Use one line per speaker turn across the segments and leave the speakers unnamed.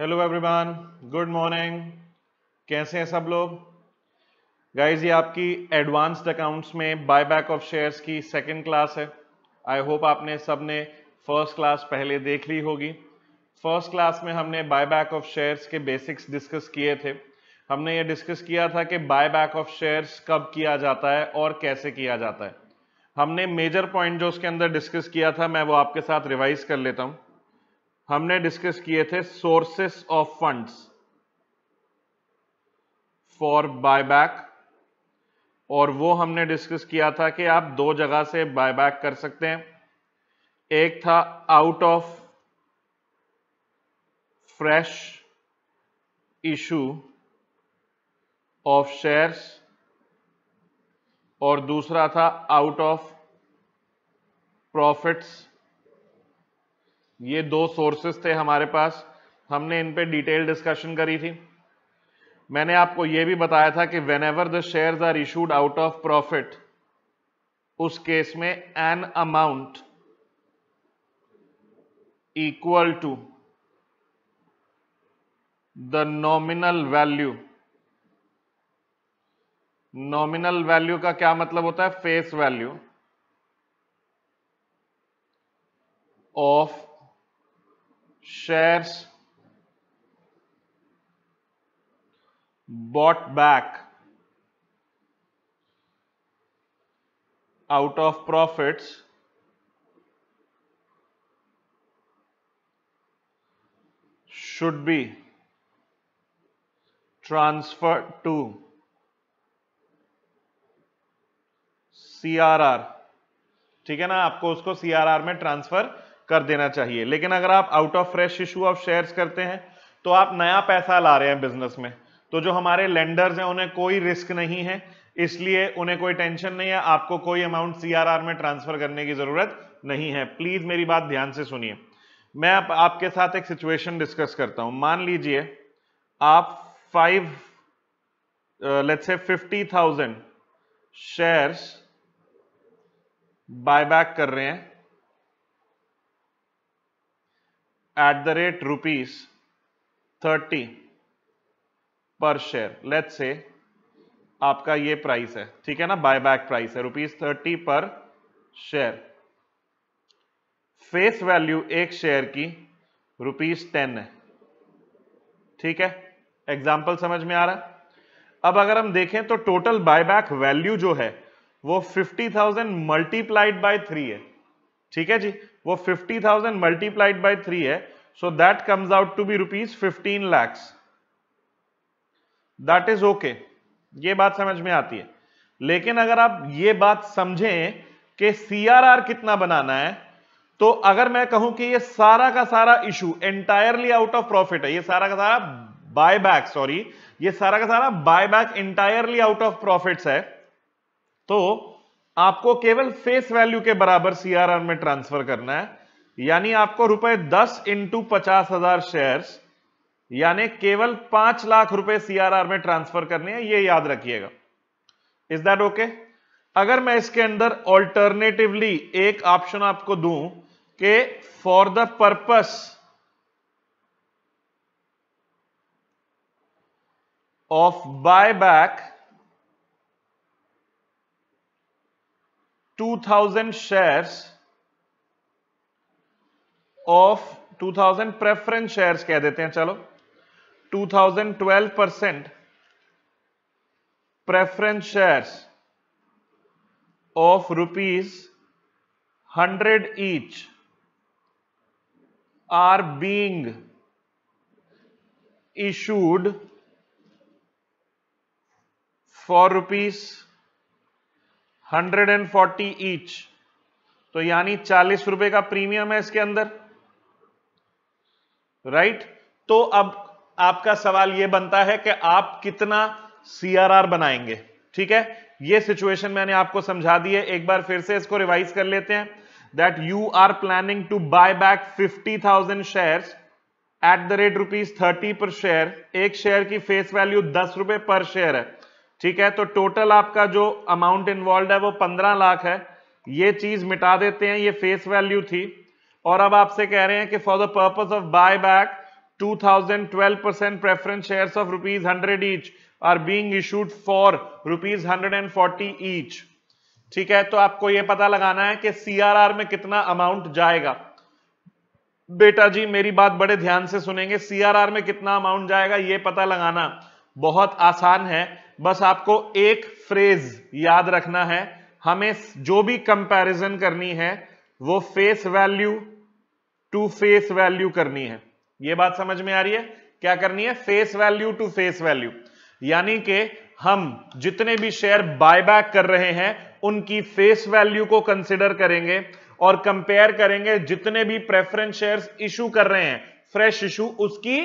Hello everyone good morning कैसे हैं सब लोग गाइस ये आपकी एडवांस्ड अकाउंट्स में बाय बैक ऑफ शेयर्स की सेकंड क्लास है आई होप आपने सब ने फर्स्ट क्लास पहले देख ली होगी फर्स्ट क्लास में हमने बाय ऑफ शेयर्स के बेसिक्स डिस्कस किए थे हमने ये डिस्कस किया था कि बाय बैक ऑफ शेयर्स कब किया जाता है और कैसे किया जाता है हमने मेजर पॉइंट जो उसके अंदर डिस्कस किया था मैं वो आपके साथ रिवाइज कर लेता हूँ हमने डिस्कस किए थे sources of funds for buyback और वो हमने डिस्कस किया था कि आप दो जगह से बायबैक कर सकते हैं एक था out of fresh issue of shares और दूसरा था आउट ऑफ प्रॉफिट्स ये दो सोर्सेस थे हमारे पास हमने इन पे डिटेल डिस्कशन करी थी मैंने आपको ये भी बताया था कि whenever the share are issued out of profit उस केस में an amount equal to the nominal value nominal value का क्या मतलब होता है face value of shares bought back out of profits should be transferred to CRR ठीक है ना आपको उसको सीआरआर में ट्रांसफर कर देना चाहिए लेकिन अगर आप out of fresh issue of shares करते हैं तो आप नया पैसा ला रहे हैं बिजनेस में तो जो हमारे लेंडर्स हैं उन्हें कोई रिस्क नहीं है इसलिए उन्हें कोई टेंशन नहीं है आपको कोई अमाउंट सीआरआर में ट्रांसफर करने की जरूरत नहीं है प्लीज मेरी बात ध्यान से सुनिए मैं आप, आपके साथ एक सिचुएशन डिस्कस करता हूं मान लीजिए आप five let's say fifty thousand shares buy back कर रहे हैं at the rate rupees 30 पर शेयर लेट से आपका ये प्राइस है ठीक है ना बायबैक प्राइस है rupees thirty per share face value एक शेयर की रुपीज टेन है ठीक है एग्जाम्पल समझ में आ रहा है अब अगर हम देखें तो टोटल बायबैक वैल्यू जो है वो fifty thousand multiplied by three है ठीक है जी वो fifty thousand multiplied by three है so that comes out to be rupees fifteen lakhs that is okay ये बात समझ में आती है लेकिन अगर आप ये बात समझें कि सी कितना बनाना है तो अगर मैं कहूं कि ये सारा का सारा issue entirely out of profit है ये सारा का सारा बायबैक सॉरी ये सारा का सारा buyback entirely out of profits है तो आपको केवल फेस वैल्यू के बराबर सीआरआर में ट्रांसफर करना है यानी आपको रुपए दस इंटू पचास हजार शेयर यानी केवल पांच लाख रुपए सीआरआर में ट्रांसफर करने हैं ये याद रखिएगा इज दैट ओके अगर मैं इसके अंदर ऑल्टरनेटिवली एक ऑप्शन आपको दूं कि for the purpose of buy back thousand shares of two thousand preference share कह देते हैं चलो two thousand twelve percent preference share of rupees hundred each are being issued for rupees hundred and forty each तो यानी चालीस रुपए का premium है इसके अंदर राइट right? तो अब आपका सवाल यह बनता है कि आप कितना सीआरआर बनाएंगे ठीक है यह सिचुएशन मैंने आपको समझा दी है एक बार फिर से इसको रिवाइज कर लेते हैं that you are planning to buy back fifty thousand share at the rate rupees thirty per share एक शेयर की फेस वैल्यू दस रुपए पर शेयर है ठीक है तो टोटल आपका जो अमाउंट इन्वॉल्व है वो पंद्रह लाख है ये चीज मिटा देते हैं ये फेस वैल्यू थी और अब आपसे कह रहे हैं कि for the purpose of buy back two percent preference share of rupees hundred each are being issued for rupees hundred and forty each ठीक है तो आपको यह पता लगाना है कि सीआरआर में कितना अमाउंट जाएगा बेटा जी मेरी बात बड़े ध्यान से सुनेंगे सीआरआर में कितना अमाउंट जाएगा यह पता लगाना बहुत आसान है बस आपको एक फ्रेज याद रखना है हमें जो भी कंपैरिजन करनी है वो face value to face value करनी है ये बात समझ में आ रही है क्या करनी है face value to face value यानी कि हम जितने भी शेयर बायबैक कर रहे हैं उनकी फेस वैल्यू को कंसिडर करेंगे और कंपेयर करेंगे जितने भी प्रेफरेंस शेयर्स इशू कर रहे हैं फ्रेश इशू उसकी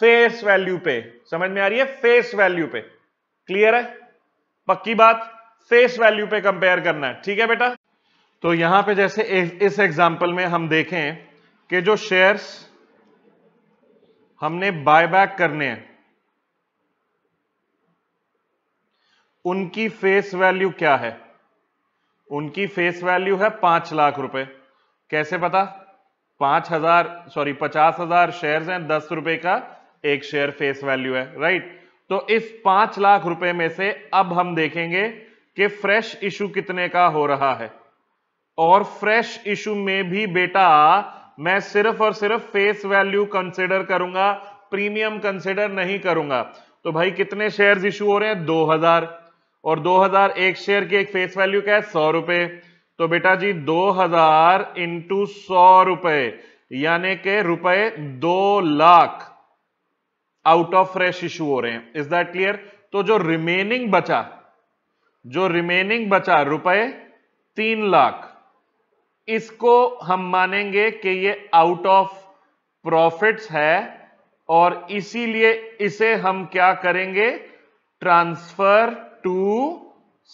फेस वैल्यू पे समझ में आ रही है फेस वैल्यू पे क्लियर है पक्की बात फेस वैल्यू पे कंपेयर करना है ठीक है बेटा तो यहां पे जैसे इस एग्जांपल में हम देखें कि जो शेयर्स हमने बायबैक करने हैं उनकी फेस वैल्यू क्या है उनकी फेस वैल्यू है पांच लाख रुपए कैसे पता पांच हजार सॉरी पचास हजार शेयर हैं दस रुपए का एक शेयर फेस वैल्यू है राइट तो इस पांच लाख रुपए में से अब हम देखेंगे कि फ्रेश इशू कितने का हो रहा है और फ्रेश इशू में भी बेटा मैं सिर्फ और सिर्फ फेस वैल्यू कंसिडर करूंगा प्रीमियम कंसिडर नहीं करूंगा तो भाई कितने शेयर इशू हो रहे हैं दो और 2000 एक शेयर की एक फेस वैल्यू क्या है सौ रुपए तो बेटा जी 2000 हजार इंटू सौ रुपए यानी के रुपए दो lakh out of fresh issue हो रहे हैं इज दैट क्लियर तो जो रिमेनिंग बचा जो रिमेनिंग बचा रुपए तीन लाख इसको हम मानेंगे कि ये आउट ऑफ प्रॉफिट्स है और इसीलिए इसे हम क्या करेंगे ट्रांसफर टू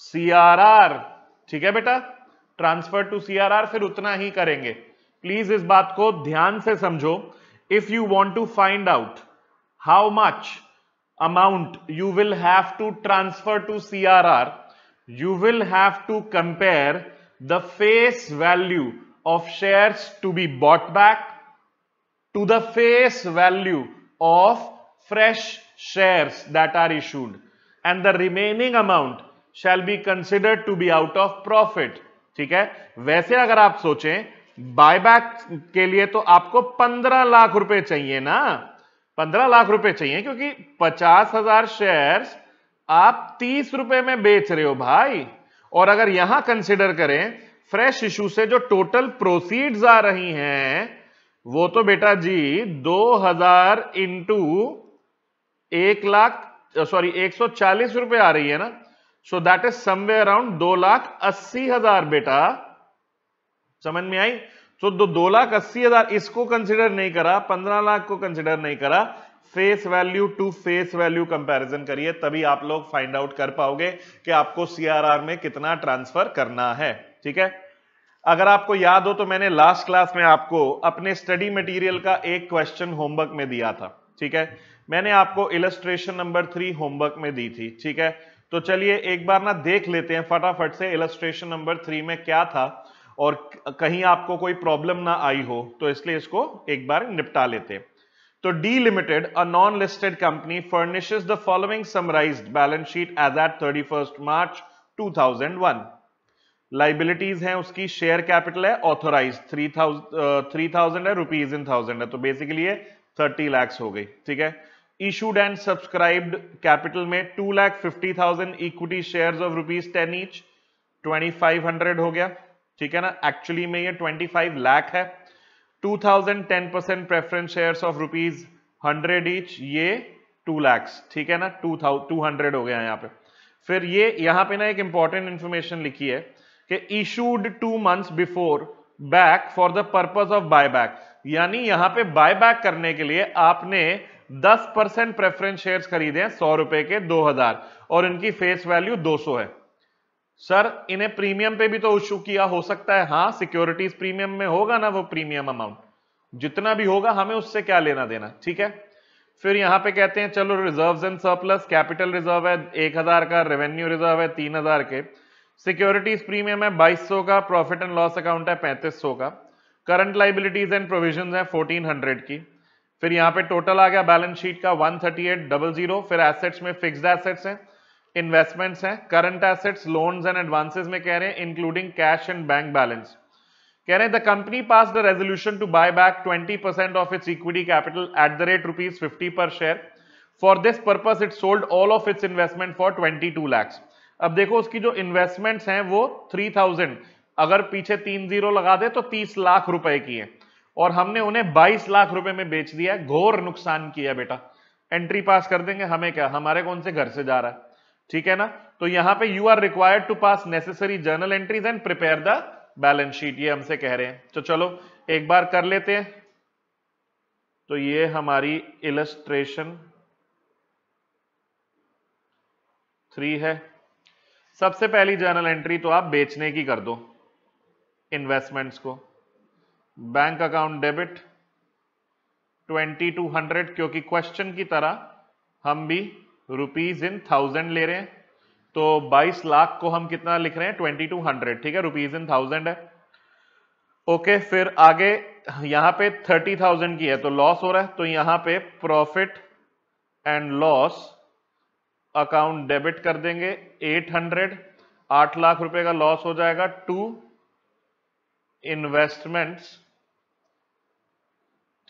सीआरआर ठीक है बेटा ट्रांसफर टू सीआरआर फिर उतना ही करेंगे प्लीज इस बात को ध्यान से समझो if you want to find out how much amount you will have to transfer to CRR, you will have to compare the face value of shares to be bought back to the face value of fresh shares that are issued and the remaining amount shall be considered to be out of profit ठीक है वैसे अगर आप सोचें buyback के लिए तो आपको 15 लाख रुपए चाहिए ना पंद्रह लाख रुपए चाहिए क्योंकि पचास हजार शेयर आप तीस रुपए में बेच रहे हो भाई और अगर यहां कंसिडर करें फ्रेश इशू से जो टोटल प्रोसीड आ रही हैं वो तो बेटा जी दो हजार इंटू एक लाख सॉरी एक सौ चालीस रुपए आ रही है ना so that is somewhere around दो लाख अस्सी हजार बेटा समझ में आई सो दो, दो लाख अस्सी हजार इसको कंसिडर नहीं करा पंद्रह लाख को कंसिडर नहीं करा face value to face value comparison करिए तभी आप लोग फाइंड आउट कर पाओगे कि आपको सीआरआर में कितना ट्रांसफर करना है ठीक है अगर आपको याद हो तो मैंने लास्ट क्लास में आपको अपने स्टडी मटेरियल का एक क्वेश्चन होमवर्क में दिया था ठीक है मैंने आपको इलस्ट्रेशन नंबर थ्री होमवर्क में दी थी ठीक है तो चलिए एक बार ना देख लेते हैं फटाफट से इलस्ट्रेशन नंबर थ्री में क्या था और कहीं आपको कोई प्रॉब्लम ना आई हो तो इसलिए इसको एक बार निपटा लेते तो D limited a non listed company furnishes the following summarised balance sheet as at 31 March 2001 liabilities हैं उसकी शेयर कैपिटल है ऑथोराइज थ्री थाउजेंड है रुपीज इन थाउजेंड है तो बेसिकली ये थर्टी लैक्स हो गई ठीक है इशूड एंड सब्सक्राइब्ड कैपिटल में two lakh fifty thousand equity share of rupees ten each twenty five hundred हो गया ठीक है ना एक्चुअली में ये 25 लाख है thousand ten percent preference share of rupees hundred each ये टू लैक्स ठीक है ना टू टू हंड्रेड हो गया यहाँ पे फिर ये यहाँ पे ना एक इंपॉर्टेंट इंफॉर्मेशन लिखी है कि issued two months before back for the purpose of buy back यानी यहाँ पे बाय बैक करने के लिए आपने 10 परसेंट प्रेफरेंस शेयर खरीदे सौ रुपए के 2000 और इनकी फेस वैल्यू 200 है सर इन्हें प्रीमियम पे भी तो इशू किया हो सकता है हाँ सिक्योरिटीज प्रीमियम में होगा ना वो प्रीमियम अमाउंट जितना भी होगा हमें उससे क्या लेना देना ठीक है फिर यहां पे कहते हैं चलो reserve and surplus capital reserve है एक हजार का रेवेन्यू रिजर्व है तीन हजार के सिक्योरिटीज प्रीमियम है बाईस सौ का प्रॉफिट एंड लॉस अकाउंट है पैंतीस सौ का करंट लाइबिलिटीज एंड प्रोविजन है फोर्टीन हंड्रेड की फिर यहाँ पे टोटल आ गया बैलेंस शीट का one thirty eight double zero फिर एसेट्स में फिक्स एसेट्स हैं इन्वेस्टमेंट्स हैं current assets loans and advances में कह रहे हैं including cash and bank balance कह रहे हैं the company pass the resolution to buy back 20% percent of its equity capital at the rate rupees fifty पर share for this purpose it sold all of its investment for twenty two अब देखो उसकी जो investments हैं वो 3000 अगर पीछे तीन जीरो लगा दे तो 30 लाख रुपए की है और हमने उन्हें 22 लाख रुपए में बेच दिया घोर नुकसान किया बेटा एंट्री पास कर देंगे हमें क्या हमारे कौन से घर से जा रहा है ठीक है ना तो यहां पे you are required to pass necessary journal entries and prepare the balance sheet ये हमसे कह रहे हैं तो चलो एक बार कर लेते हैं तो ये हमारी इलस्ट्रेशन थ्री है सबसे पहली जर्नल एंट्री तो आप बेचने की कर दो इन्वेस्टमेंट्स को bank account debit twenty two hundred क्योंकि क्वेश्चन की तरह हम भी रुपीज इन थाउजेंड ले रहे हैं तो 22 लाख को हम कितना लिख रहे हैं ट्वेंटी टू हंड्रेड ठीक है रुपीज इन थाउजेंड है ओके फिर आगे यहां पे थर्टी थाउजेंड की है तो लॉस हो रहा है तो यहां पे profit and loss account debit कर देंगे एट हंड्रेड आठ लाख रुपए का लॉस हो जाएगा टू इन्वेस्टमेंट्स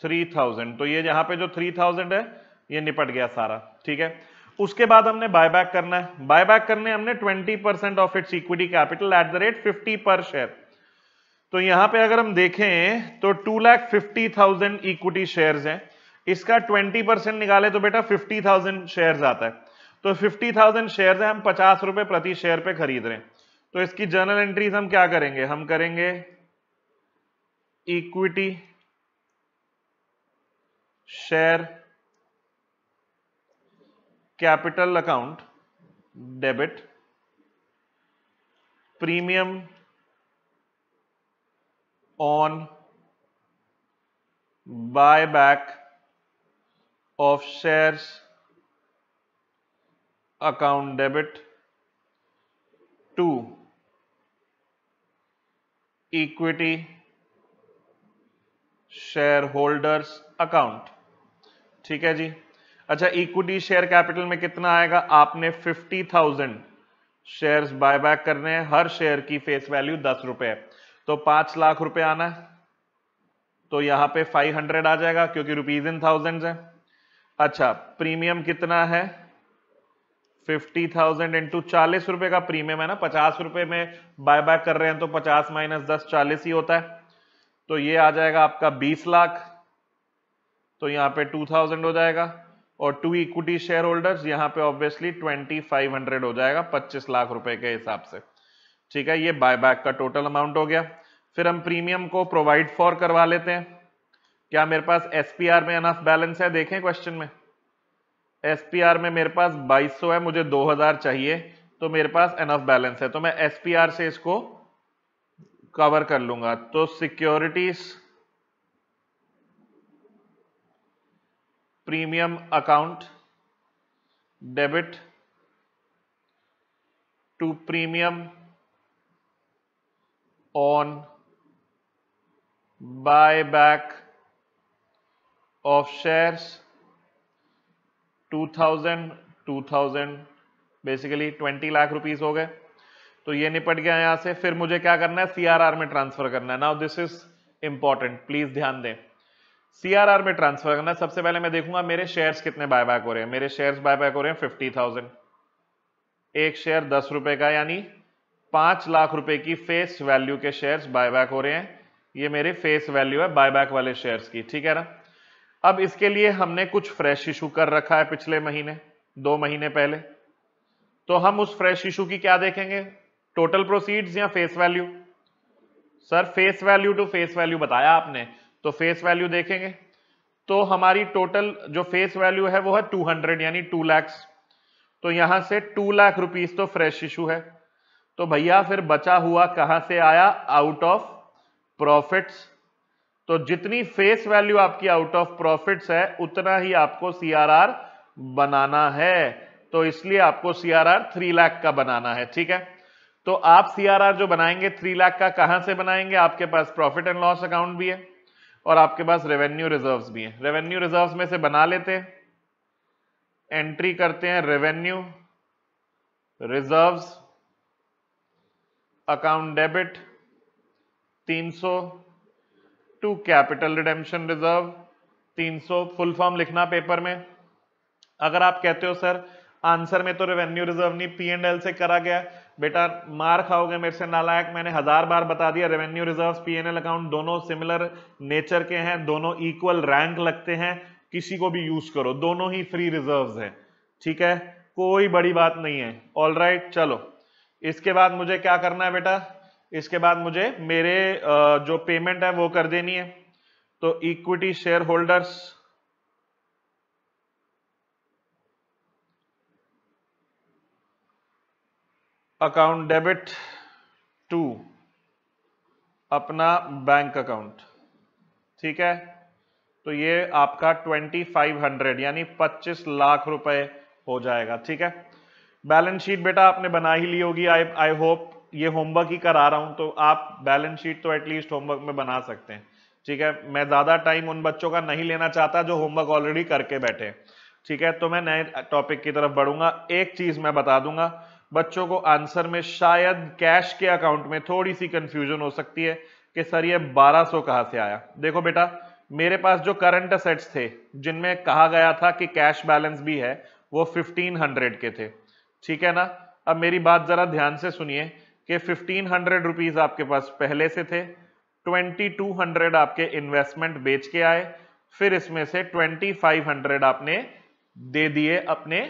थ्री थाउजेंड तो ये यहां पे जो थ्री थाउजेंड है ये निपट गया सारा ठीक है उसके बाद हमने बायबैक करना है बायबैक करने हमने 20 percent of its equity capital at the rate 50 per share तो यहां पे अगर हम देखें तो two lakh fifty thousand equity share है इसका 20 परसेंट निकाले तो बेटा 50,000 शेयर आता है तो 50,000 थाउजेंड शेयर हम पचास रुपए प्रति शेयर पे खरीद रहे हैं तो इसकी जर्नल एंट्रीज हम क्या करेंगे हम करेंगे equity share capital account debit premium on buy back of share account debit to equity share holders account ठीक है जी अच्छा इक्विटी शेयर कैपिटल में कितना आएगा आपने फिफ्टी थाउजेंड शेयर बायबैक करने हैं हर शेयर की फेस वैल्यू दस रुपए तो पांच लाख रुपए आना है तो यहां पे फाइव हंड्रेड आ जाएगा क्योंकि रुपीज इन थाउजेंड है अच्छा प्रीमियम कितना है फिफ्टी थाउजेंड इंटू चालीस रुपए का प्रीमियम है ना पचास रुपए में बायबैक कर रहे हैं तो पचास माइनस दस चालीस ही होता है तो ये आ जाएगा आपका बीस लाख तो यहां पे टू थाउजेंड हो जाएगा और टू इक्विटी शेयर होल्डर्स यहां पे ऑब्वियसली 2500 हो जाएगा 25 लाख रुपए के हिसाब से ठीक है ये बायबैक का टोटल अमाउंट हो गया फिर हम प्रीमियम को प्रोवाइड फॉर करवा लेते हैं क्या मेरे पास एसपीआर में अनफ बैलेंस है देखें क्वेश्चन में एसपीआर में मेरे पास 2200 है मुझे 2000 चाहिए तो मेरे पास अनफ बैलेंस है तो मैं एसपीआर से इसको कवर कर लूंगा तो securities premium account debit to premium on buy back of shares 2000 2000 basically 20 lakh rupees हो गए तो ये निपट गया यहां से फिर मुझे क्या करना है सीआरआर में ट्रांसफर करना है now this is important please ध्यान दें सीआरआर में ट्रांसफर करना सबसे पहले मैं देखूंगा मेरे शेयर्स कितने बाय बैक हो रहे हैं मेरे शेयर्स बैक हो रहे हैं फिफ्टी थाउजेंड एक शेयर दस रुपए का यानी पांच लाख रुपए की फेस वैल्यू के शेयर्स बैक हो रहे हैं ये मेरे फेस वैल्यू है बाय बैक वाले शेयर्स की ठीक है ना अब इसके लिए हमने कुछ फ्रेश इशू कर रखा है पिछले महीने दो महीने पहले तो हम उस फ्रेश इशू की क्या देखेंगे टोटल प्रोसीड्स या face value sir face value to face value बताया आपने तो फेस वैल्यू देखेंगे तो हमारी टोटल जो फेस वैल्यू है वो है 200 यानी 2 लाख तो यहां से 2 लाख रुपीस तो फ्रेश इशू है तो भैया फिर बचा हुआ कहां से आया आउट ऑफ प्रॉफिट्स तो जितनी फेस वैल्यू आपकी आउट ऑफ प्रॉफिट्स है उतना ही आपको सी बनाना है तो इसलिए आपको सी आर थ्री लाख का बनाना है ठीक है तो आप आर जो बनाएंगे थ्री लाख का कहां से बनाएंगे आपके पास प्रॉफिट एंड लॉस अकाउंट भी है और आपके पास रेवेन्यू रिजर्व्स भी हैं रेवेन्यू रिजर्व्स में से बना लेते हैं एंट्री करते हैं revenue reserves account debit 300 to capital redemption reserve 300 full form लिखना पेपर में अगर आप कहते हो सर आंसर में तो रेवेन्यू रिजर्व नहीं पी एंड एल से करा गया है बेटा मार खाओगे मेरे से नालायक मैंने हजार बार बता दिया रेवेन्यू एन पीएनएल अकाउंट दोनों सिमिलर नेचर के हैं दोनों इक्वल रैंक लगते हैं किसी को भी यूज करो दोनों ही फ्री रिजर्व है ठीक है कोई बड़ी बात नहीं है ऑल राइट right, चलो इसके बाद मुझे क्या करना है बेटा इसके बाद मुझे मेरे जो पेमेंट है वो कर देनी है तो equity share holders account debit to अपना बैंक अकाउंट ठीक है तो ये आपका 2500 यानी 25 लाख रुपए हो जाएगा ठीक है बैलेंस शीट बेटा आपने बना ही ली होगी आई आई होप ये होमवर्क ही करा रहा हूं तो आप बैलेंस शीट तो एटलीस्ट होमवर्क में बना सकते हैं ठीक है मैं ज्यादा टाइम उन बच्चों का नहीं लेना चाहता जो होमवर्क ऑलरेडी करके बैठे ठीक है तो मैं नए टॉपिक की तरफ बढ़ूंगा एक चीज मैं बता दूंगा बच्चों को आंसर में शायद कैश के अकाउंट में थोड़ी सी कंफ्यूजन हो सकती है कि सर ये 1200 कहां से आया देखो बेटा मेरे पास जो करंट असेट्स थे जिनमें कहा गया था कि कैश बैलेंस भी है वो 1500 के थे ठीक है ना अब मेरी बात ज़रा ध्यान से सुनिए कि 1500 हंड्रेड रुपीज़ आपके पास पहले से थे 2200 आपके इन्वेस्टमेंट बेच के आए फिर इसमें से 2500 आपने दे दिए अपने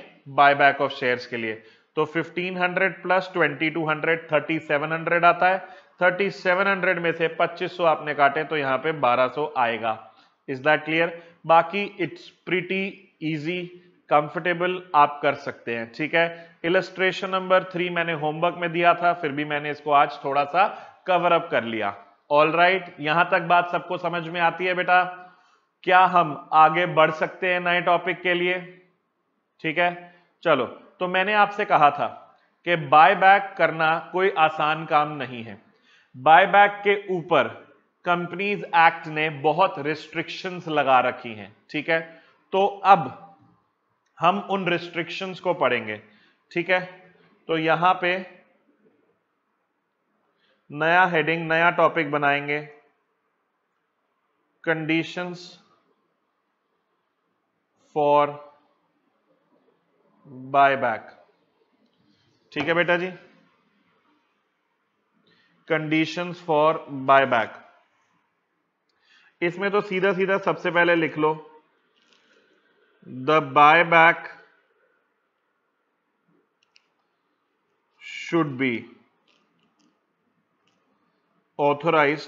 बायबैक ऑफ शेयर्स के लिए तो 1500 प्लस 2200 3700 आता है 3700 में से 2500 आपने काटे तो यहां पे 1200 आएगा इज दैट क्लियर बाकी इट्स प्रिटी इजी कंफर्टेबल आप कर सकते हैं ठीक है इलस्ट्रेशन नंबर थ्री मैंने होमवर्क में दिया था फिर भी मैंने इसको आज थोड़ा सा कवर अप कर लिया ऑल राइट right, यहां तक बात सबको समझ में आती है बेटा क्या हम आगे बढ़ सकते हैं नए टॉपिक के लिए ठीक है चलो तो मैंने आपसे कहा था कि बाय बैक करना कोई आसान काम नहीं है बाय बैक के ऊपर कंपनीज एक्ट ने बहुत रिस्ट्रिक्शंस लगा रखी हैं ठीक है तो अब हम उन रिस्ट्रिक्शंस को पढ़ेंगे ठीक है तो यहां पे नया हेडिंग नया टॉपिक बनाएंगे कंडीशंस फॉर बाय बैक ठीक है बेटा जी कंडीशन फॉर बाय बैक इसमें तो सीधा सीधा सबसे पहले लिख लो the buy back should be authorise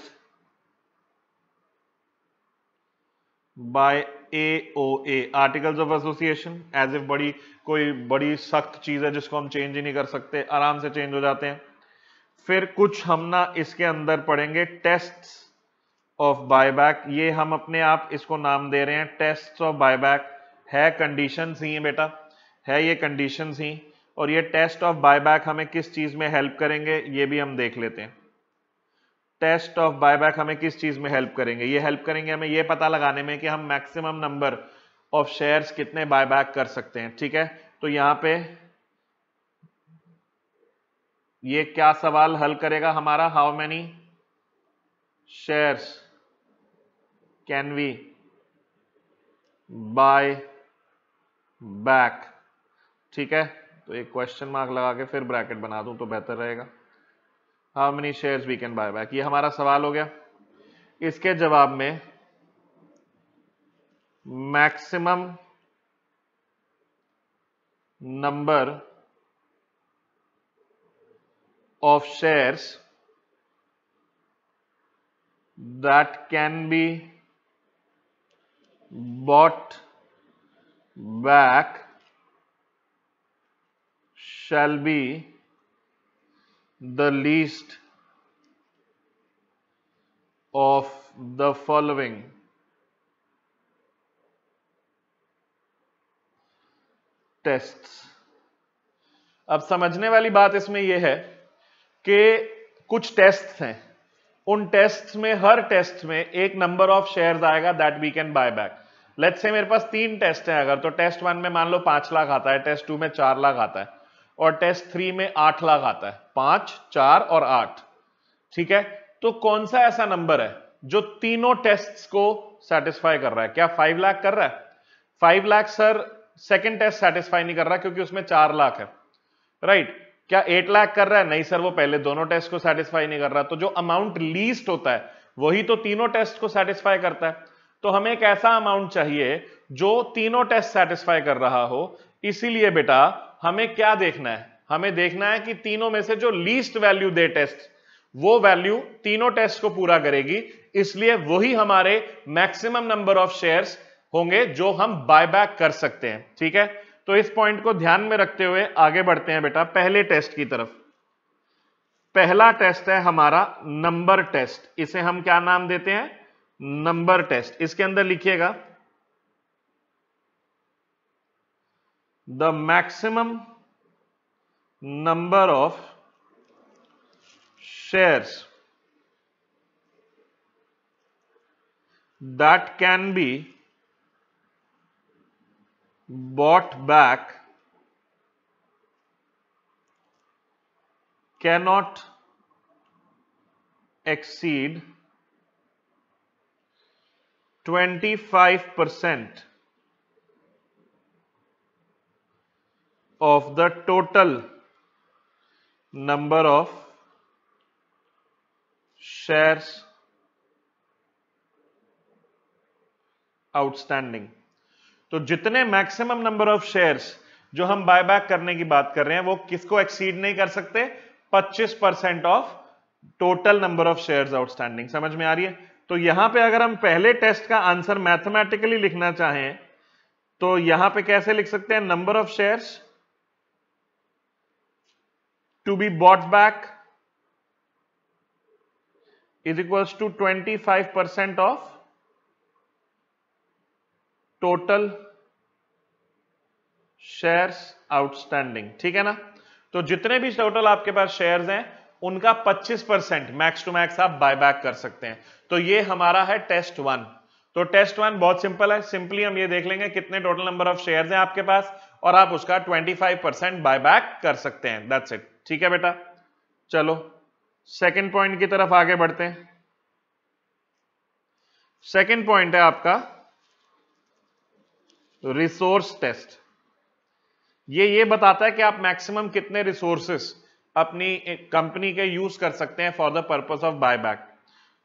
by A O A articles of association as a बड़ी कोई बड़ी सख्त चीज है जिसको हम चेंज ही नहीं कर सकते आराम से चेंज हो जाते हैं फिर कुछ हम ना इसके अंदर पढ़ेंगे टेस्ट ऑफ बायबैक ये हम अपने आप इसको नाम दे रहे हैं टेस्ट ऑफ बायबैक है कंडीशन ही है बेटा है ये कंडीशन ही और ये टेस्ट ऑफ बायबैक हमें किस चीज में हेल्प करेंगे ये भी हम देख लेते हैं टेस्ट ऑफ बायबैक हमें किस चीज में हेल्प करेंगे ये हेल्प करेंगे हमें ये पता लगाने में कि हम मैक्सिमम नंबर ऑफ शेयर्स कितने बायबैक कर सकते हैं ठीक है तो यहां पे ये क्या सवाल हल करेगा हमारा how many shares can we buy back ठीक है तो एक क्वेश्चन मार्क लगा के फिर ब्रैकेट बना दूं तो बेहतर रहेगा how many shares we can buy back ये हमारा सवाल हो गया इसके जवाब में maximum number of shares that can be bought back shall be the least of the following test अब समझने वाली बात इसमें यह है कि कुछ टेस्ट हैं उन टेस्ट में हर टेस्ट में एक नंबर ऑफ शेयर आएगा that we can buy back let say मेरे पास तीन टेस्ट हैं अगर तो टेस्ट वन में मान लो पांच लाख आता है टेस्ट टू में चार लाख आता है और टेस्ट थ्री में आठ लाख आता है पांच चार और आठ ठीक है तो कौन सा ऐसा नंबर है जो तीनों टेस्ट को सेटिस्फाई कर रहा है क्या फाइव लाख कर रहा है five lakh sir second test satisfy नहीं कर रहा क्योंकि उसमें चार लाख है राइट right? क्या एट लाख कर रहा है नहीं सर वो पहले दोनों टेस्ट को सेटिस्फाई नहीं कर रहा तो जो अमाउंट लीस्ट होता है वही तो तीनों टेस्ट को सेटिस्फाई करता है तो हमें एक ऐसा अमाउंट चाहिए जो तीनों टेस्ट सेटिस्फाई कर रहा हो इसीलिए बेटा हमें क्या देखना है हमें देखना है कि तीनों में से जो लीस्ट वैल्यू दे टेस्ट वो वैल्यू तीनों टेस्ट को पूरा करेगी इसलिए वही हमारे मैक्सिमम नंबर ऑफ शेयर्स होंगे जो हम बायबैक कर सकते हैं ठीक है तो इस पॉइंट को ध्यान में रखते हुए आगे बढ़ते हैं बेटा पहले टेस्ट की तरफ पहला टेस्ट है हमारा नंबर टेस्ट इसे हम क्या नाम देते हैं नंबर टेस्ट इसके अंदर लिखिएगा the maximum number of shares that can be bought back cannot exceed 25 percent of the total number of shares outstanding. तो जितने मैक्सिमम नंबर ऑफ शेयर्स जो हम बायबैक करने की बात कर रहे हैं वो किसको एक्सीड नहीं कर सकते 25 percent of total number of shares outstanding समझ में आ रही है तो यहां पे अगर हम पहले टेस्ट का आंसर मैथमेटिकली लिखना चाहें तो यहां पे कैसे लिख सकते हैं number of shares to be bought back is equals to 25 percent of total shares outstanding ठीक है ना तो जितने भी टोटल आपके पास शेयर्स हैं उनका 25 परसेंट मैक्स टू मैक्स आप बायबैक कर सकते हैं तो ये हमारा है टेस्ट वन तो टेस्ट वन बहुत सिंपल है सिंपली हम ये देख लेंगे कितने टोटल नंबर ऑफ शेयर हैं आपके पास और आप उसका 25 परसेंट बायबैक कर सकते हैं दैट्स इट ठीक है बेटा चलो सेकेंड पॉइंट की तरफ आगे बढ़ते हैं सेकेंड पॉइंट है आपका रिसोर्स टेस्ट ये ये बताता है कि आप मैक्सिमम कितने रिसोर्सेस अपनी कंपनी के यूज कर सकते हैं for the purpose of buyback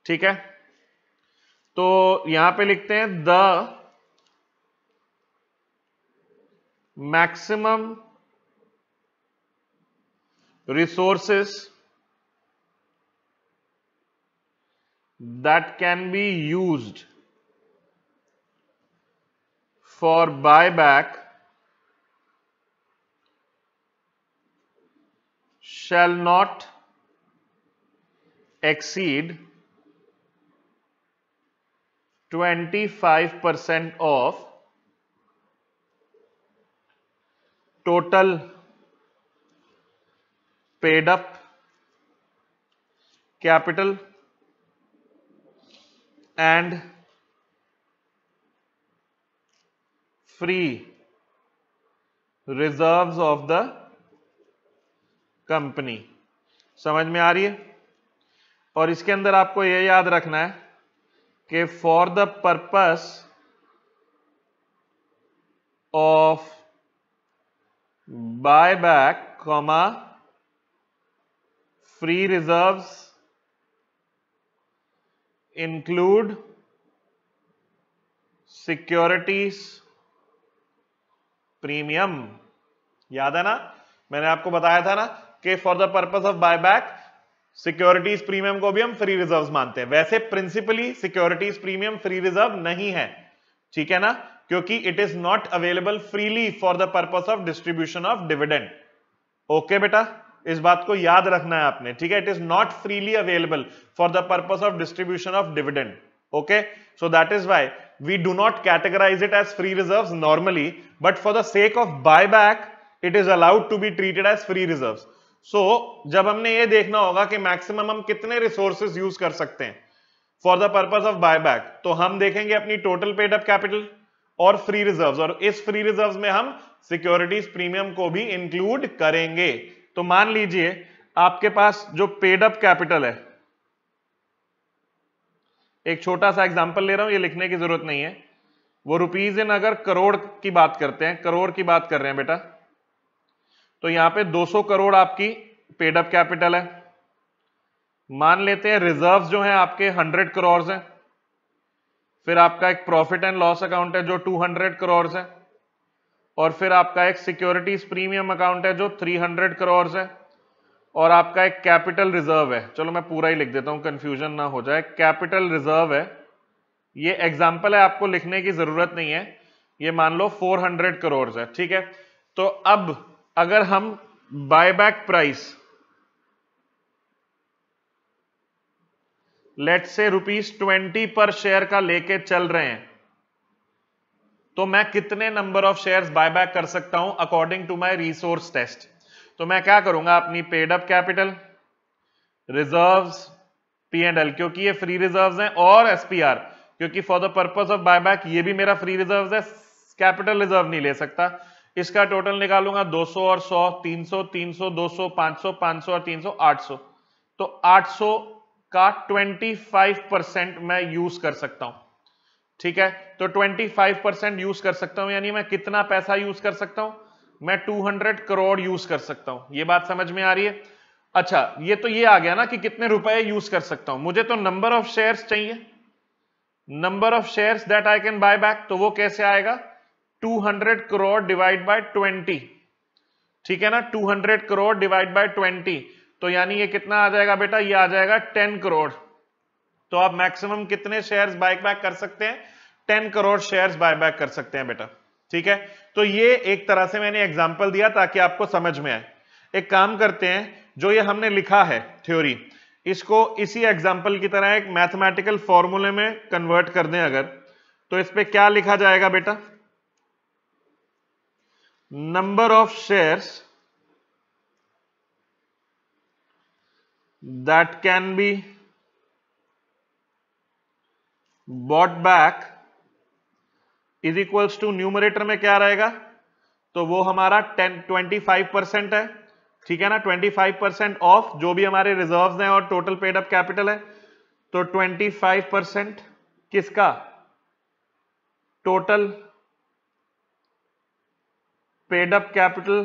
ठीक है तो यहां पे लिखते हैं the maximum that can be used for buy back shall not exceed 25% of total paid up capital and free reserves of the company समझ में आ रही है और इसके अंदर आपको यह याद रखना है कि for the purpose of buy back comma free reserve include securities premium याद है ना मैंने आपको बताया था ना कि for the purpose of buyback securities premium को भी हम फ्री रिजर्व मानते हैं वैसे principally securities premium free reserve नहीं है ठीक है ना क्योंकि it is not available freely for the purpose of distribution of dividend okay बेटा इस बात को याद रखना है आपने ठीक है it is not freely available for the purpose of distribution of dividend so that is why we do not categorise it as free reserve normally but for the sake of buy back it is allowed to be treated as free reserves so so, जब हमने ये देखना होगा कि maximum हम कितने resources use कर सकते हैं for the purpose of buyback तो हम देखेंगे अपनी टोटल पेड अप कैपिटल और फ्री रिजर्व और इस फ्री रिजर्व में हम सिक्योरिटीज प्रीमियम को भी इंक्लूड करेंगे तो मान लीजिए आपके पास जो पेड अप कैपिटल है एक छोटा सा एग्जांपल ले रहा हूं ये लिखने की जरूरत नहीं है वो रुपीज इन अगर करोड़ की बात करते हैं करोड़ की बात कर रहे हैं बेटा तो यहां पे 200 करोड़ आपकी पेडअप कैपिटल है मान लेते हैं रिजर्व्स जो हैं आपके 100 करोड़ हैं फिर आपका एक प्रॉफिट एंड लॉस अकाउंट है जो 200 करोड़ है और फिर आपका एक सिक्योरिटीज प्रीमियम अकाउंट है जो 300 करोड़ है और आपका एक कैपिटल रिजर्व है चलो मैं पूरा ही लिख देता हूं कंफ्यूजन ना हो जाए कैपिटल रिजर्व है ये एग्जाम्पल है आपको लिखने की जरूरत नहीं है ये मान लो 400 करोड़ है ठीक है तो अब अगर हम buyback price let say rupees twenty पर शेयर का लेके चल रहे हैं तो मैं कितने नंबर ऑफ शेयर्स बायबैक कर सकता हूं according to my resource test तो मैं क्या करूंगा अपनी paid up capital reserves P and L क्योंकि ये फ्री रिजर्व्स हैं और एसपीआर क्योंकि for the purpose of buyback ये भी मेरा फ्री रिजर्व्स है कैपिटल रिजर्व नहीं ले सकता इसका टोटल निकालूंगा 200 और 100 300 300 200 500 500 और 300 800 तो 800 का 25 परसेंट मैं यूज कर सकता हूं ठीक है तो 25 परसेंट यूज कर सकता हूं यानी मैं कितना पैसा यूज कर सकता हूं मैं 200 करोड़ यूज कर सकता हूं ये बात समझ में आ रही है अच्छा ये तो ये आ गया ना कि कितने रुपए यूज कर सकता हूं मुझे तो नंबर ऑफ शेयर्स चाहिए number of shares that I can buy back तो वो कैसे आएगा 200 करोड़ डिवाइड बाय 20 ठीक है ना 200 करोड़ डिवाइड बाय 20 तो यानी ये कितना आ जाएगा बेटा ये आ जाएगा 10 करोड़ तो आप मैक्सिमम कितने शेयर्स बैक कर सकते हैं 10 करोड़ शेयर्स बैक कर सकते हैं बेटा ठीक है तो ये एक तरह से मैंने एग्जाम्पल दिया ताकि आपको समझ में आए एक काम करते हैं जो ये हमने लिखा है थ्योरी इसको इसी एग्जाम्पल की तरह एक मैथमेटिकल फॉर्मूले में कन्वर्ट कर दें अगर तो इस पर क्या लिखा जाएगा बेटा number of shares that can be bought back is equals to numerator में क्या रहेगा तो वो हमारा टेन ट्वेंटी फाइव परसेंट है ठीक है ना ट्वेंटी फाइव परसेंट ऑफ जो भी हमारे रिजर्व है और टोटल पेड अप कैपिटल है तो ट्वेंटी फाइव परसेंट किसका total paid up capital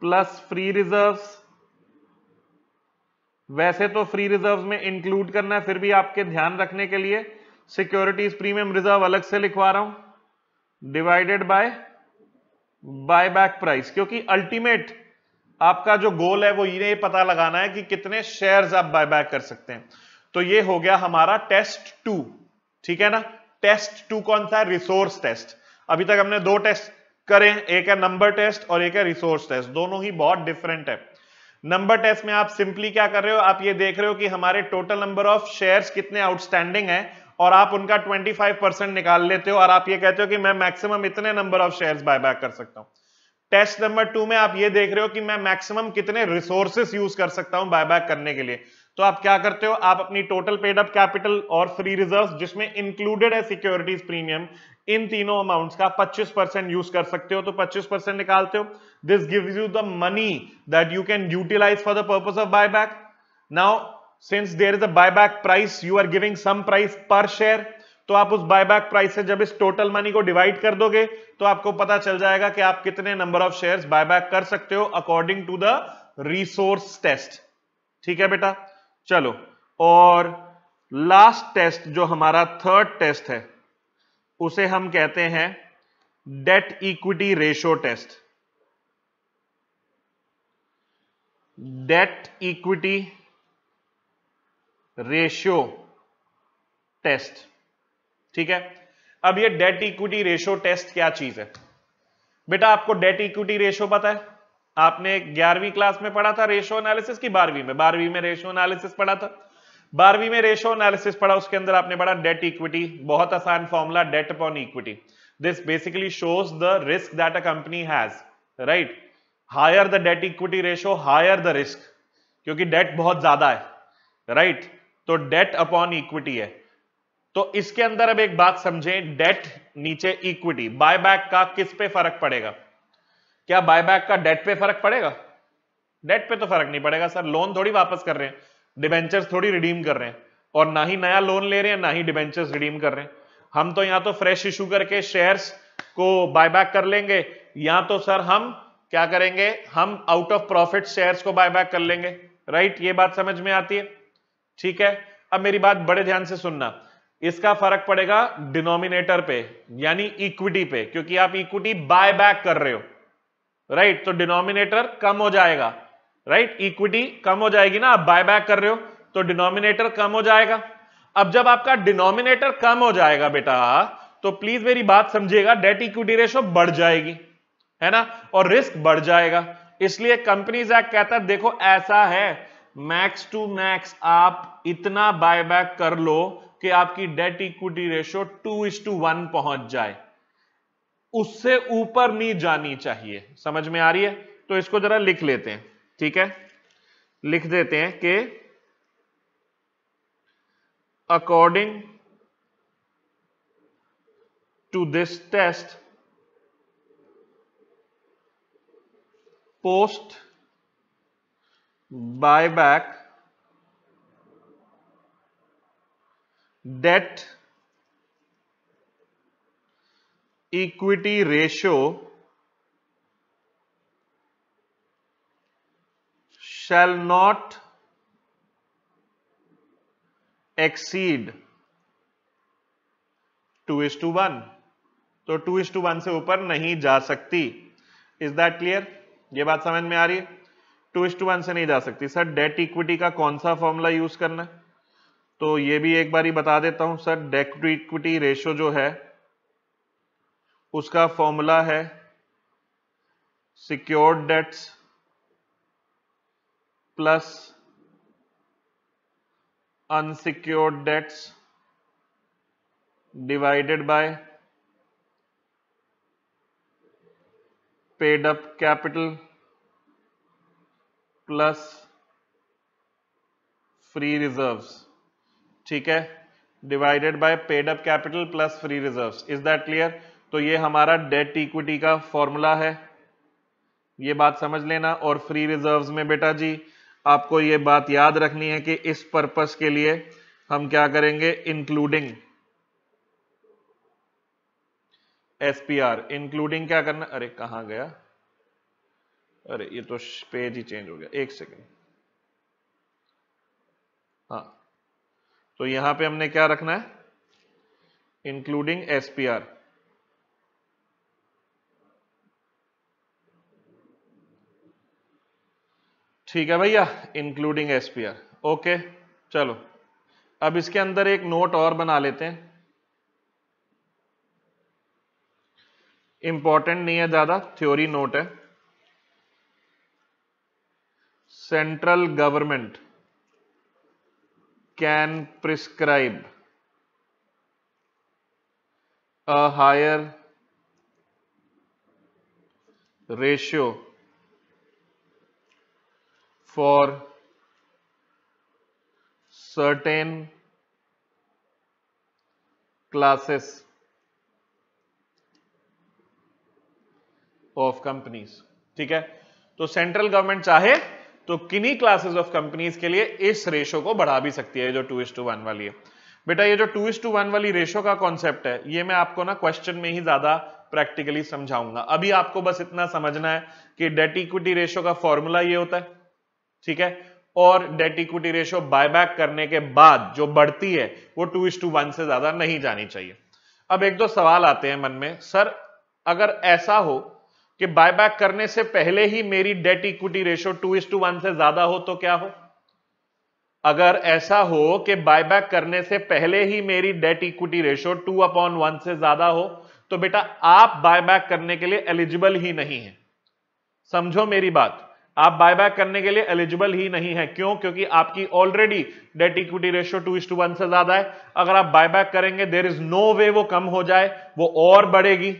plus free reserves वैसे तो फ्री रिजर्व्स में इंक्लूड करना है फिर भी आपके ध्यान रखने के लिए सिक्योरिटीज प्रीमियम रिजर्व अलग से लिखवा रहा हूं divided by buy back price क्योंकि अल्टीमेट आपका जो गोल है वो ये पता लगाना है कि कितने शेयर्स आप बाय बैक कर सकते हैं तो ये हो गया हमारा टेस्ट टू ठीक है ना टेस्ट टू कौन सा है रिसोर्स टेस्ट अभी तक हमने दो टेस्ट करें एक है नंबर टेस्ट और एक है रिसोर्स टेस्ट दोनों ही बहुत डिफरेंट है नंबर टेस्ट में आप सिंपली क्या कर रहे हो आप ये देख रहे हो कि हमारे टोटल नंबर ऑफ शेयर्स कितने आउटस्टैंडिंग है और आप उनका 25 परसेंट निकाल लेते हो और आप ये कहते हो कि मैं मैक्सिमम इतने नंबर ऑफ शेयर्स बैक कर सकता हूं टेस्ट नंबर टू में आप ये देख रहे हो कि मैं मैक्सिमम कितने रिसोर्सेस यूज कर सकता हूं बैक करने के लिए तो आप क्या करते हो आप अपनी टोटल पेड अप कैपिटल और फ्री रिजर्व्स जिसमें इंक्लूडेड है सिक्योरिटीज प्रीमियम इन तीनों अमाउंट का 25 परसेंट यूज कर सकते हो तो 25 परसेंट निकालते हो this gives you the money that you can utilise for the purpose of buy back now since there is a buy back price you are giving some price per share तो आप उस bye back price से जब इस total money को divide कर दोगे तो आपको पता चल जाएगा कि आप कितने number of share buy back कर सकते हो according to the resource test ठीक है बेटा चलो और लास्ट टेस्ट जो हमारा थर्ड टेस्ट है उसे हम कहते हैं debt equity ratio test debt equity ratio test ठीक है अब ये डेट इक्विटी रेशो टेस्ट क्या चीज है बेटा आपको डेट इक्विटी रेशो पता है आपने ग्यारहवीं क्लास में पढ़ा था रेशो एनालिसिस की बारहवीं में बारहवीं में रेशो एनालिसिस पढ़ा था बारहवीं में रेशो एनालिसिस पढ़ा उसके अंदर आपने पढ़ा डेट इक्विटी बहुत आसान formula debt upon equity this basically shows the risk that a company has right higher the debt equity ratio higher the risk क्योंकि डेट बहुत ज्यादा है राइट right? तो डेट अपॉन इक्विटी है तो इसके अंदर अब एक बात समझें डेट नीचे इक्विटी बायबैक का किस पे फर्क पड़ेगा क्या बायबैक का डेट पे फर्क पड़ेगा डेट पे तो फर्क नहीं पड़ेगा सर लोन थोड़ी वापस कर रहे हैं डिबेंचर्स थोड़ी रिडीम कर रहे हैं और ना ही नया लोन ले रहे हैं ना ही डिबेंचर्स रिडीम कर रहे हैं हम तो यहां तो फ्रेश इशू करके शेयर्स को बायबैक कर लेंगे या तो सर हम क्या करेंगे हम आउट ऑफ प्रॉफिट शेयर्स को बायबैक कर लेंगे राइट ये बात समझ में आती है ठीक है अब मेरी बात बड़े ध्यान से सुनना इसका फर्क पड़ेगा डिनोमिनेटर पे यानी इक्विटी पे क्योंकि आप इक्विटी बाय बैक कर रहे हो राइट right? तो डिनोमिनेटर कम हो जाएगा राइट इक्विटी कम हो जाएगी ना आप बायबैक कर रहे हो तो डिनोमिनेटर कम हो जाएगा अब जब आपका डिनोमिनेटर कम हो जाएगा बेटा तो प्लीज मेरी बात समझिएगा डेट इक्विटी रेशो बढ़ जाएगी है ना और रिस्क बढ़ जाएगा इसलिए कंपनीज एक्ट कहता है देखो ऐसा है मैक्स टू मैक्स आप इतना बायबैक कर लो कि आपकी debt equity ratio two is to one पहुंच जाए उससे ऊपर नहीं जानी चाहिए समझ में आ रही है तो इसको जरा लिख लेते हैं ठीक है लिख देते हैं कि according to this test post back debt equity ratio shall not exceed 2 is to 1 तो 2 is to 1 से ऊपर नहीं जा सकती इज दैट क्लियर ये बात समझ में आ रही है 2 is to 1 से नहीं जा सकती सर डेट इक्विटी का कौन सा फॉर्मूला यूज करना है तो ये भी एक बार ही बता देता हूं sir debt to equity ratio जो है उसका फॉर्मूला है secured debts plus unsecured debts divided by paid up capital plus free reserve ठीक है divided by paid up capital plus free reserves is that clear तो ये हमारा डेट इक्विटी का फॉर्मूला है ये बात समझ लेना और फ्री रिजर्व्स में बेटा जी आपको ये बात याद रखनी है कि इस पर्पस के लिए हम क्या करेंगे इंक्लूडिंग एसपीआर इंक्लूडिंग क्या करना अरे कहा गया अरे ये तो पेज ही चेंज हो गया एक सेकेंड हाँ तो यहां पे हमने क्या रखना है इंक्लूडिंग एसपीआर ठीक है भैया इंक्लूडिंग एसपीआर ओके चलो अब इसके अंदर एक नोट और बना लेते हैं इंपॉर्टेंट नहीं है ज्यादा थ्योरी नोट है central government can prescribe a higher ratio for certain classes of companies ठीक है तो सेंट्रल गवर्नमेंट चाहे तो किन्हीं क्लासेस ऑफ कंपनीज के लिए इस रेशो को बढ़ा भी सकती है जो टू इस टू वन वाली है बेटा ये जो टू इस टू वन वाली रेशो का कॉन्सेप्ट है ये मैं आपको ना क्वेश्चन में ही ज्यादा प्रैक्टिकली समझाऊंगा अभी आपको बस इतना समझना है कि डेट इक्विटी रेशो का फॉर्मूला ये होता है ठीक है और डेट इक्विटी रेशियो बायबैक करने के बाद जो बढ़ती है वो टू इज टू वन से ज्यादा नहीं जानी चाहिए अब एक दो सवाल आते हैं मन में सर अगर ऐसा हो कि बायबैक करने से पहले ही मेरी debt equity ratio two is to one से ज्यादा हो तो क्या हो अगर ऐसा हो कि बायबैक करने से पहले ही मेरी debt equity ratio two upon one से ज्यादा हो तो बेटा आप बायबैक करने के लिए एलिजिबल ही नहीं है समझो मेरी बात आप बाय बाय करने के लिए एलिजिबल ही नहीं है क्यों क्योंकि आपकी already debt equity ratio two is to one से ज्यादा है अगर आप बाय करेंगे देर इज नो वे वो कम हो जाए वो और बढ़ेगी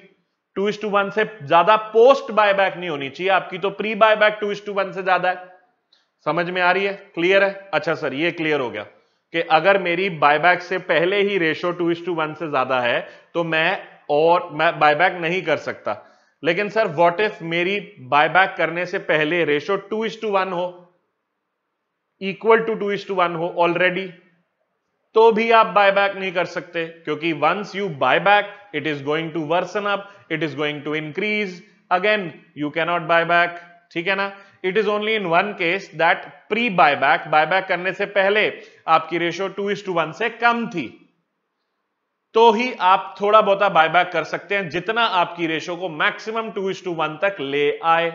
टू इज टू वन से ज्यादा पोस्ट बैक नहीं होनी चाहिए आपकी तो pre back two is to one से ज्यादा है समझ में आ रही है क्लियर है अच्छा सर ये क्लियर हो गया कि अगर मेरी बायबैक से पहले ही ratio two is to one से ज्यादा है तो मैं और मैं बायबैक नहीं कर सकता लेकिन सर व्हाट इफ मेरी बायबैक करने से पहले ratio two is to one हो equal to two is to one हो ऑलरेडी तो भी आप बायबैक नहीं कर सकते क्योंकि once you buyback it is going to worsen up it is going to increase again you cannot buyback ठीक है ना it is only in one case that pre buyback buyback करने से पहले आपकी ratio two is to one से कम थी तो ही आप थोड़ा बहुत बायबैक कर सकते हैं जितना आपकी रेशो को maximum two is to one तक ले आए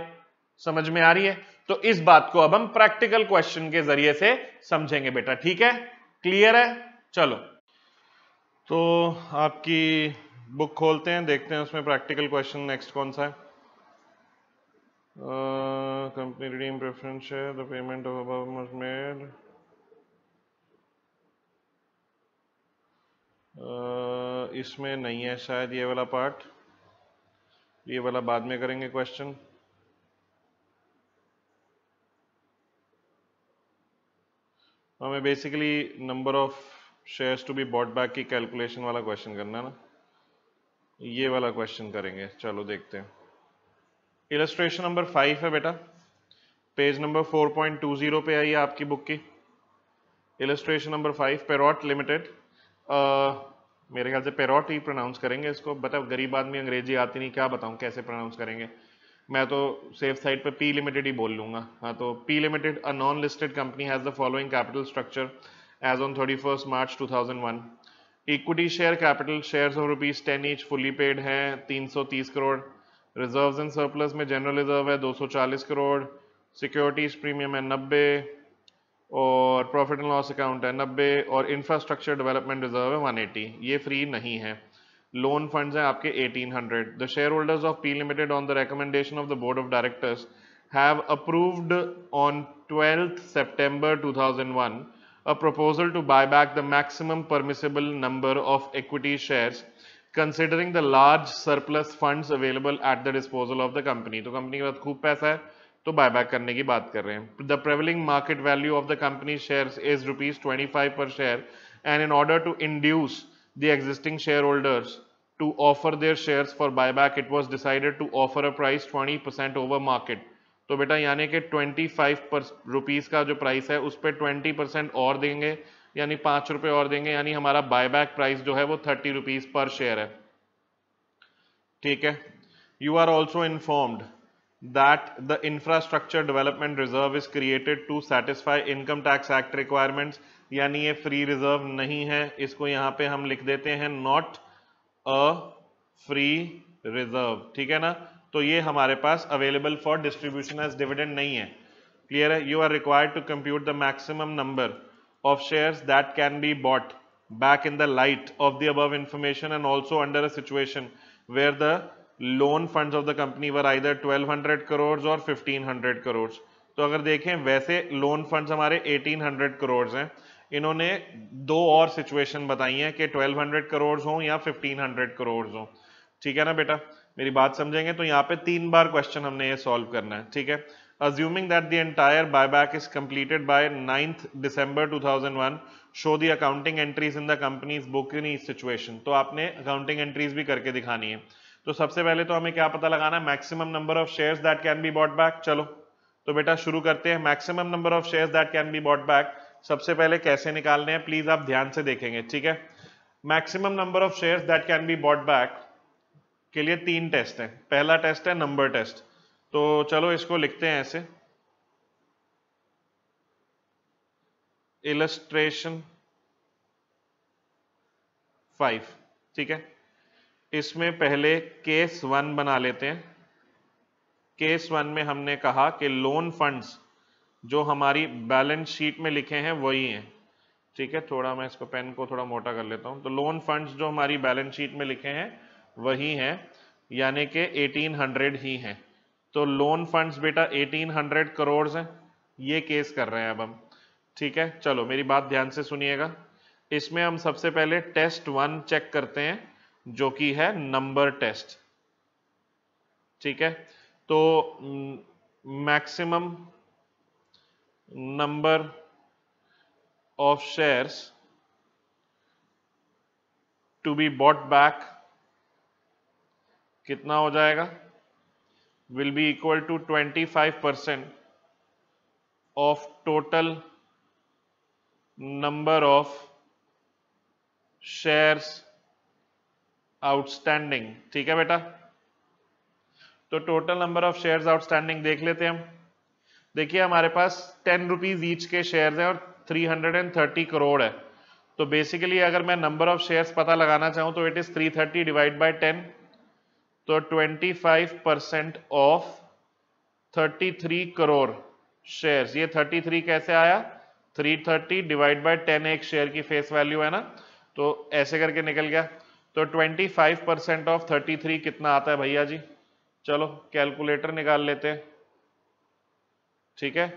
समझ में आ रही है तो इस बात को अब हम प्रैक्टिकल क्वेश्चन के जरिए से समझेंगे बेटा ठीक है क्लियर है चलो तो आपकी बुक खोलते हैं देखते हैं उसमें प्रैक्टिकल क्वेश्चन नेक्स्ट कौन सा है कंपनी रिडीम प्रेफरेंस है द पेमेंट ऑफ अब मेड इसमें नहीं है शायद ये वाला पार्ट ये वाला बाद में करेंगे क्वेश्चन हमें basically number of shares to be bought back की कैलकुलेशन वाला क्वेश्चन करना है ना ये वाला क्वेश्चन करेंगे चलो देखते हैं इलेस्ट्रेशन नंबर फाइव है बेटा page number four point two zero पे आई है आपकी बुक की illustration number five Parrot Limited मेरे ख्याल से पेरोट ही प्रोनाउंस करेंगे इसको बता गरीब आदमी अंग्रेजी आती नहीं क्या बताऊँ कैसे प्रोनाउंस करेंगे मैं तो सेफ साइड पर पी लिमिटेड ही बोल लूँगा हाँ तो P Limited a non listed company has the following capital structure as on thirty first March two thousand one equity share capital share of rupees ten each fully paid है तीन सौ तीस crore reserve in surplus में general reserve है दो सौ चालीस crore securities premium है नब्बे और प्रॉफिट एंड लॉस अकाउंट है नब्बे और इंफ्रास्ट्रक्चर डेवलपमेंट रिजर्व है वन एटी ये फ्री नहीं है लोन फंड्स हैं आपके 1800 hundred the share holders of P Limited on the recommendation of the board of directors have approved on twelfth September two thousand one a proposal to buy back the maximum permissible number of equity share considering the large surplus fund available at the disposal of the company तो company के पास खूब पैसा है तो bye करने की बात कर रहे हैं the prevailing market value of the company share is rupees twenty five per share and in order to induce the existing share holders their share for buy back it was decided to offer a price twenty percent over market तो बेटा यानी कि twenty five पर rupees का जो price है उस पर ट्वेंटी परसेंट और देंगे यानी पांच रुपए और देंगे यानी हमारा बाय बैक प्राइस जो है वो थर्टी रुपीज़ पर शेयर है ठीक है you are also informed that the infrastructure development reserve is created to satisfy income tax act requirements yani ye free reserve nahi hai isko yahan pe hum लिख dete hain not a free reserve theek hai na to ye hamare paas available for distribution as dividend nahi hai clear hai you are required to compute the maximum number of shares that can be bought back in the light of the above information and also under a situation where the loan funds of the company were either 1200 crore और 1500 करोड़ तो अगर देखें वैसे loan funds हमारे 1800 करोड़ हैं इन्होंने दो और सिचुएशन बताई है कि 1200 करोड़ हों या 1500 करोड़ हों ठीक है ना बेटा मेरी बात समझेंगे तो यहाँ पे तीन बार क्वेश्चन हमने ये सॉल्व करना है ठीक है assuming that the entire buyback is completed by 9th December 2001 show the accounting entries in the company's book in each situation तो आपने accounting entries भी करके दिखानी है तो सबसे पहले तो हमें क्या पता लगाना है maximum number of shares that can be bought back चलो तो बेटा शुरू करते हैं maximum number of shares that can be bought back सबसे पहले कैसे निकालने हैं प्लीज आप ध्यान से देखेंगे ठीक है maximum number of shares that can be bought back के लिए तीन टेस्ट हैं पहला टेस्ट है नंबर टेस्ट तो चलो इसको लिखते हैं ऐसे इलस्ट्रेशन फाइव ठीक है इसमें पहले केस वन बना लेते हैं केस वन में हमने कहा कि लोन फंड्स जो हमारी बैलेंस शीट में लिखे हैं वही हैं ठीक है थोड़ा मैं इसको पेन को थोड़ा मोटा कर लेता हूं तो लोन फंड्स जो हमारी बैलेंस शीट में लिखे हैं वही हैं यानी कि 1800 ही हैं तो लोन फंड्स बेटा 1800 करोड़ हैं ये केस कर रहे हैं अब हम ठीक है चलो मेरी बात ध्यान से सुनिएगा इसमें हम सबसे पहले टेस्ट वन चेक करते हैं जो कि है नंबर टेस्ट ठीक है तो maximum number of shares to be bought back कितना हो जाएगा will be equal to 25 percent of total number of shares outstanding ठीक है बेटा तो total number of shares outstanding देख लेते हैं हम देखिए हमारे पास टेन रुपीज ईच के शेयर्स हैं और 330 करोड़ है तो बेसिकली अगर मैं नंबर ऑफ शेयर्स पता लगाना चाहूं तो it is 330 divide by ten तो 25 परसेंट ऑफ 33 करोड़ शेयर्स ये 33 कैसे आया 330 डिवाइड बाई टेन एक शेयर की फेस वैल्यू है ना तो ऐसे करके निकल गया तो 25 परसेंट ऑफ 33 कितना आता है भैया जी चलो कैलकुलेटर निकाल लेते हैं ठीक है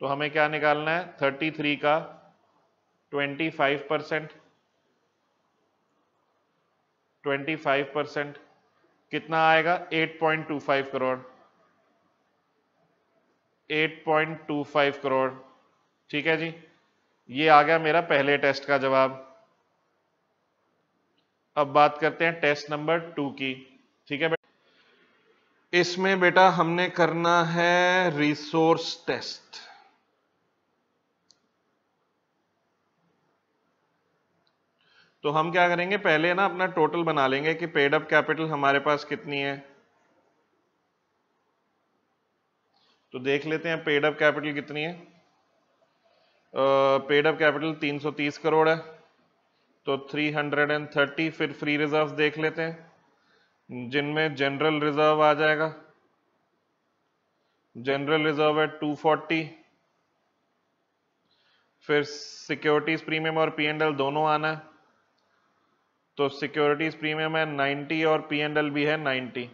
तो हमें क्या निकालना है 33 का 25 परसेंट ट्वेंटी फाइव परसेंट कितना आएगा 8.25 करोड़ 8.25 करोड़ ठीक है जी ये आ गया मेरा पहले टेस्ट का जवाब अब बात करते हैं टेस्ट नंबर टू की ठीक है बेटा इसमें बेटा हमने करना है रिसोर्स टेस्ट तो हम क्या करेंगे पहले ना अपना टोटल बना लेंगे कि पेड अप कैपिटल हमारे पास कितनी है तो देख लेते हैं पेड अप कैपिटल कितनी है पेड अप कैपिटल 330 करोड़ है तो 330 फिर फ्री रिजर्व देख लेते हैं जिनमें जनरल रिजर्व आ जाएगा जनरल रिजर्व है 240 फिर सिक्योरिटीज प्रीमियम और पीएनएल दोनों आना है तो सिक्योरिटीज प्रीमियम है 90 और पीएनएल भी है 90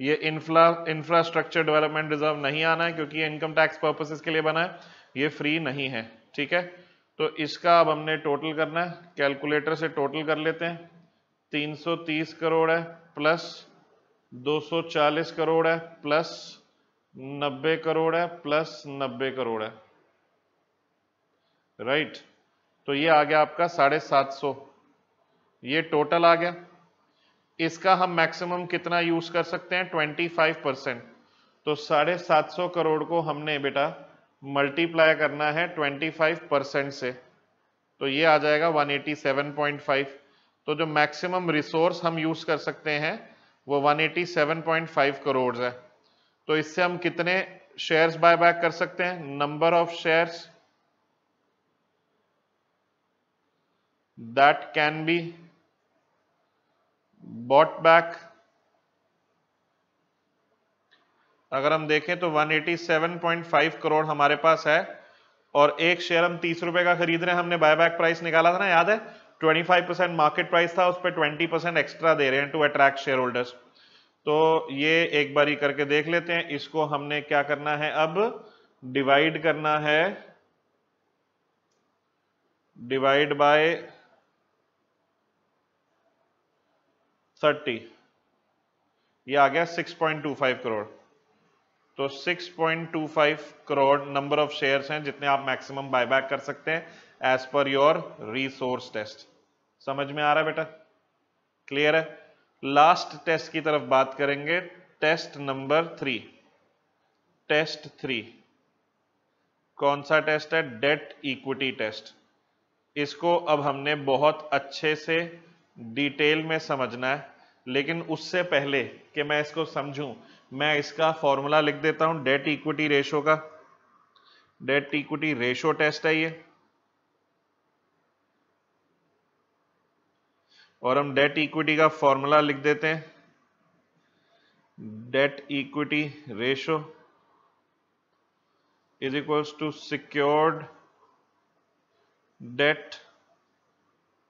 ये इंफ्रा इंफ्रास्ट्रक्चर डेवलपमेंट रिजर्व नहीं आना है क्योंकि इनकम टैक्स पर्पसेस के लिए बना है ये फ्री नहीं है ठीक है तो इसका अब हमने टोटल करना है कैलकुलेटर से टोटल कर लेते हैं 330 करोड़ है प्लस 240 करोड़ है प्लस 90 करोड़ है प्लस 90 करोड़ है राइट तो ये आ गया आपका साढ़े सात ये टोटल आ गया इसका हम मैक्सिमम कितना यूज कर सकते हैं 25 परसेंट तो साढ़े सात सौ करोड़ को हमने बेटा मल्टीप्लाई करना है 25 परसेंट से तो ये आ जाएगा 187.5 तो जो मैक्सिमम रिसोर्स हम यूज कर सकते हैं वो 187.5 करोड़ है तो इससे हम कितने शेयर्स बाय बैक कर सकते हैं number of shares can be bought back back अगर हम देखें तो 187.5 करोड़ हमारे पास है और एक शेयर हम तीस रुपए का खरीद रहे हैं हमने बायबैक प्राइस निकाला था ना याद है 25 परसेंट मार्केट प्राइस था उस पर ट्वेंटी परसेंट एक्स्ट्रा दे रहे हैं टू अट्रैक्ट शेयर होल्डर्स तो ये एक बारी करके देख लेते हैं इसको हमने क्या करना है अब डिवाइड करना है डिवाइड बाय 30 ये आ गया 6.25 करोड़ तो 6.25 करोड़ नंबर ऑफ शेयर्स हैं जितने आप मैक्सिमम बायबैक कर सकते हैं as per your resource test समझ में आ रहा है बेटा क्लियर है लास्ट टेस्ट की तरफ बात करेंगे test number three test three कौन सा टेस्ट है डेट इक्विटी टेस्ट इसको अब हमने बहुत अच्छे से डिटेल में समझना है लेकिन उससे पहले कि मैं इसको समझूं मैं इसका फॉर्मूला लिख देता हूं डेट इक्विटी रेशो का डेट इक्विटी रेशो टेस्ट है ये और हम डेट इक्विटी का फॉर्मूला लिख देते हैं debt equity ratio is equals to secured debt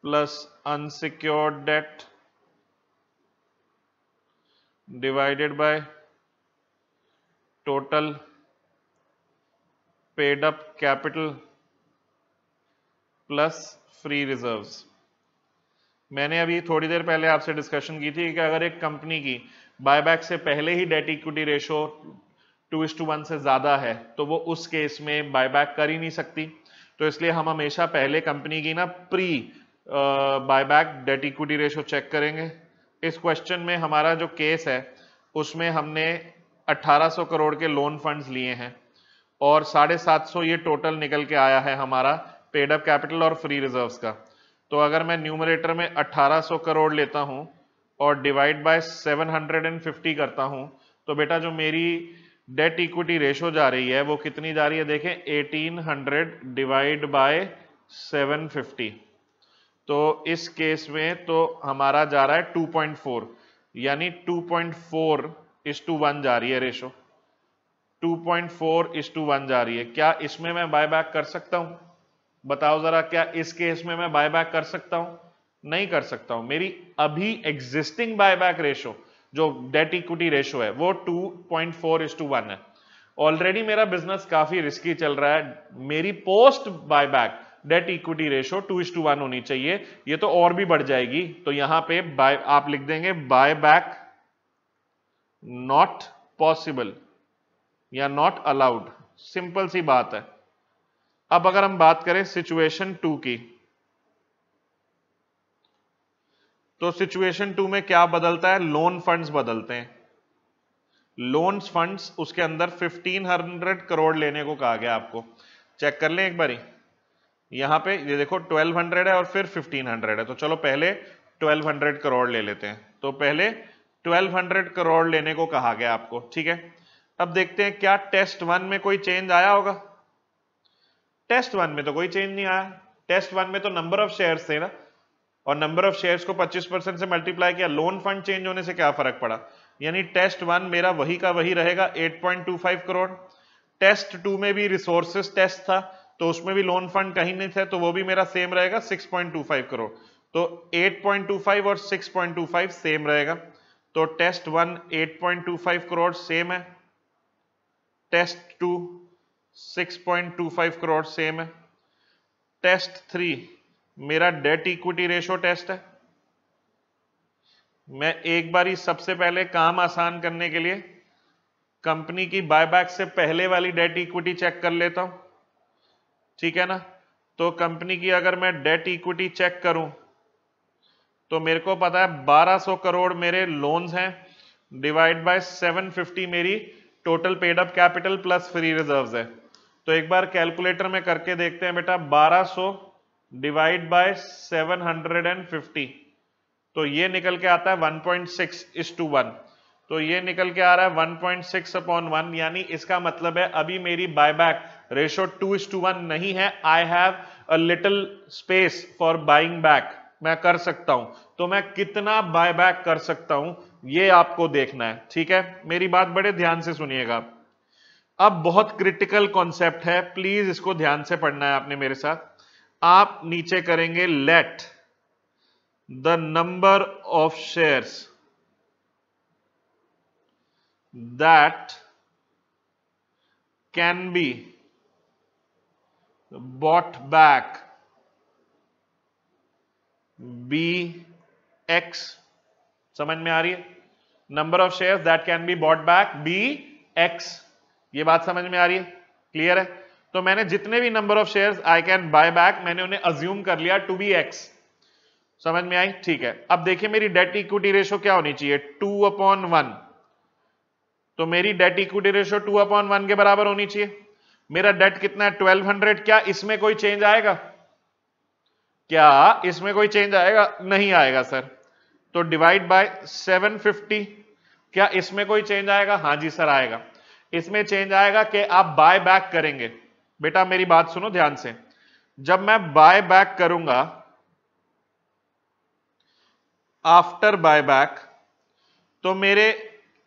plus unsecured debt divided by total paid up capital plus free reserves मैंने अभी थोड़ी देर पहले आपसे डिस्कशन की थी कि अगर एक कंपनी की बायबैक से पहले ही debt equity ratio two is to one से ज़्यादा है तो वो उस केस में बायबैक कर ही नहीं सकती तो इसलिए हम हमेशा पहले कंपनी की ना pre buyback debt equity ratio check करेंगे इस क्वेश्चन में हमारा जो केस है उसमें हमने 1800 करोड़ के लोन फंड्स लिए हैं और साढ़े सात सौ ये टोटल निकल के आया है हमारा पेड अप कैपिटल और फ्री रिजर्व्स का तो अगर मैं न्यूमरेटर में 1800 करोड़ लेता हूँ और डिवाइड बाय 750 करता हूँ तो बेटा जो मेरी डेट इक्विटी रेशो जा रही है वो कितनी जा रही है देखें हंड्रेड डिवाइड बाय फिफ्टी तो इस केस में तो हमारा जा रहा है 2.4 यानी 2.4 इस टू वन जा रही है ratio 2.4 point four is to one जा रही है क्या इसमें मैं बायबैक कर सकता हूं बताओ जरा क्या इस केस में मैं बायबैक कर सकता हूं नहीं कर सकता हूं मेरी अभी एग्जिस्टिंग बायबैक रेशो जो डेट इक्विटी रेशो है वो 2.4 point four is to one है ऑलरेडी मेरा बिजनेस काफी रिस्की चल रहा है मेरी post buyback debt equity ratio two is to one होनी चाहिए ये तो और भी बढ़ जाएगी तो यहां पे बाय आप लिख देंगे बायबैक नॉट पॉसिबल या नॉट अलाउड सिंपल सी बात है अब अगर हम बात करें सिचुएशन टू की तो सिचुएशन टू में क्या बदलता है लोन फंड्स बदलते हैं लोन फंड्स उसके अंदर 1500 करोड़ लेने को कहा गया आपको चेक कर लें एक बारी यहां पे ये देखो 1200 है और फिर 1500 है तो चलो पहले 1200 करोड़ ले लेते हैं तो पहले 1200 करोड़ लेने को कहा गया आपको ठीक है अब देखते हैं क्या टेस्ट वन में कोई चेंज आया होगा टेस्ट वन में तो कोई चेंज नहीं आया टेस्ट वन में तो नंबर ऑफ शेयर्स थे ना और नंबर ऑफ शेयर्स को 25 परसेंट से मल्टीप्लाई किया लोन फंड चेंज होने से क्या फर्क पड़ा यानी टेस्ट वन मेरा वही का वही रहेगा 8.25 करोड़ टेस्ट टू में भी रिसोर्सेस टेस्ट था तो उसमें भी लोन फंड कहीं नहीं था तो वो भी मेरा सेम रहेगा 6.25 करोड़ तो 8.25 और 6.25 सेम रहेगा तो टेस्ट वन 8.25 करोड़ सेम है टेस्ट टू 6.25 करोड़ सेम है टेस्ट थ्री मेरा डेट इक्विटी रेशो टेस्ट है मैं एक बार सबसे पहले काम आसान करने के लिए कंपनी की बायबैक से पहले वाली डेट इक्विटी चेक कर लेता हूं ठीक है ना तो कंपनी की अगर मैं डेट इक्विटी चेक करूं तो मेरे को पता है 1200 करोड़ मेरे लोन्स हैं डिवाइड बाय 750 मेरी total paid up capital plus free reserves है तो एक बार कैलकुलेटर में करके देखते हैं बेटा 1200 डिवाइड बाय 750 तो ये निकल के आता है 1.6 इस टू वन तो ये निकल के आ रहा है 1.6 पॉइंट अपॉन वन यानी इसका मतलब है अभी मेरी buyback ratio two is to one नहीं है I have a little space for buying back मैं कर सकता हूं तो मैं कितना बायबैक कर सकता हूं ये आपको देखना है ठीक है मेरी बात बड़े ध्यान से सुनिएगा अब बहुत क्रिटिकल कॉन्सेप्ट है प्लीज इसको ध्यान से पढ़ना है आपने मेरे साथ आप नीचे करेंगे let the number of shares that can be bought back be X समझ में आ रही है number of share that can be bought back be X ये बात समझ में आ रही है क्लियर है तो मैंने जितने भी number of shares I can buy back मैंने उन्हें अज्यूम कर लिया टू बी एक्स समझ में आई ठीक है अब देखिए मेरी डेट इक्विटी रेशो क्या होनी चाहिए टू अपॉन वन तो मेरी debt equity ratio two upon one के बराबर होनी चाहिए मेरा डेट कितना है ट्वेल्व हंड्रेड क्या इसमें कोई चेंज आएगा क्या इसमें कोई चेंज आएगा नहीं आएगा सर तो डिवाइड बाय 750 क्या इसमें कोई चेंज आएगा हाँ जी सर आएगा इसमें चेंज आएगा कि आप बाय बैक करेंगे बेटा मेरी बात सुनो ध्यान से जब मैं बाय बैक करूंगा आफ्टर बाय बैक तो मेरे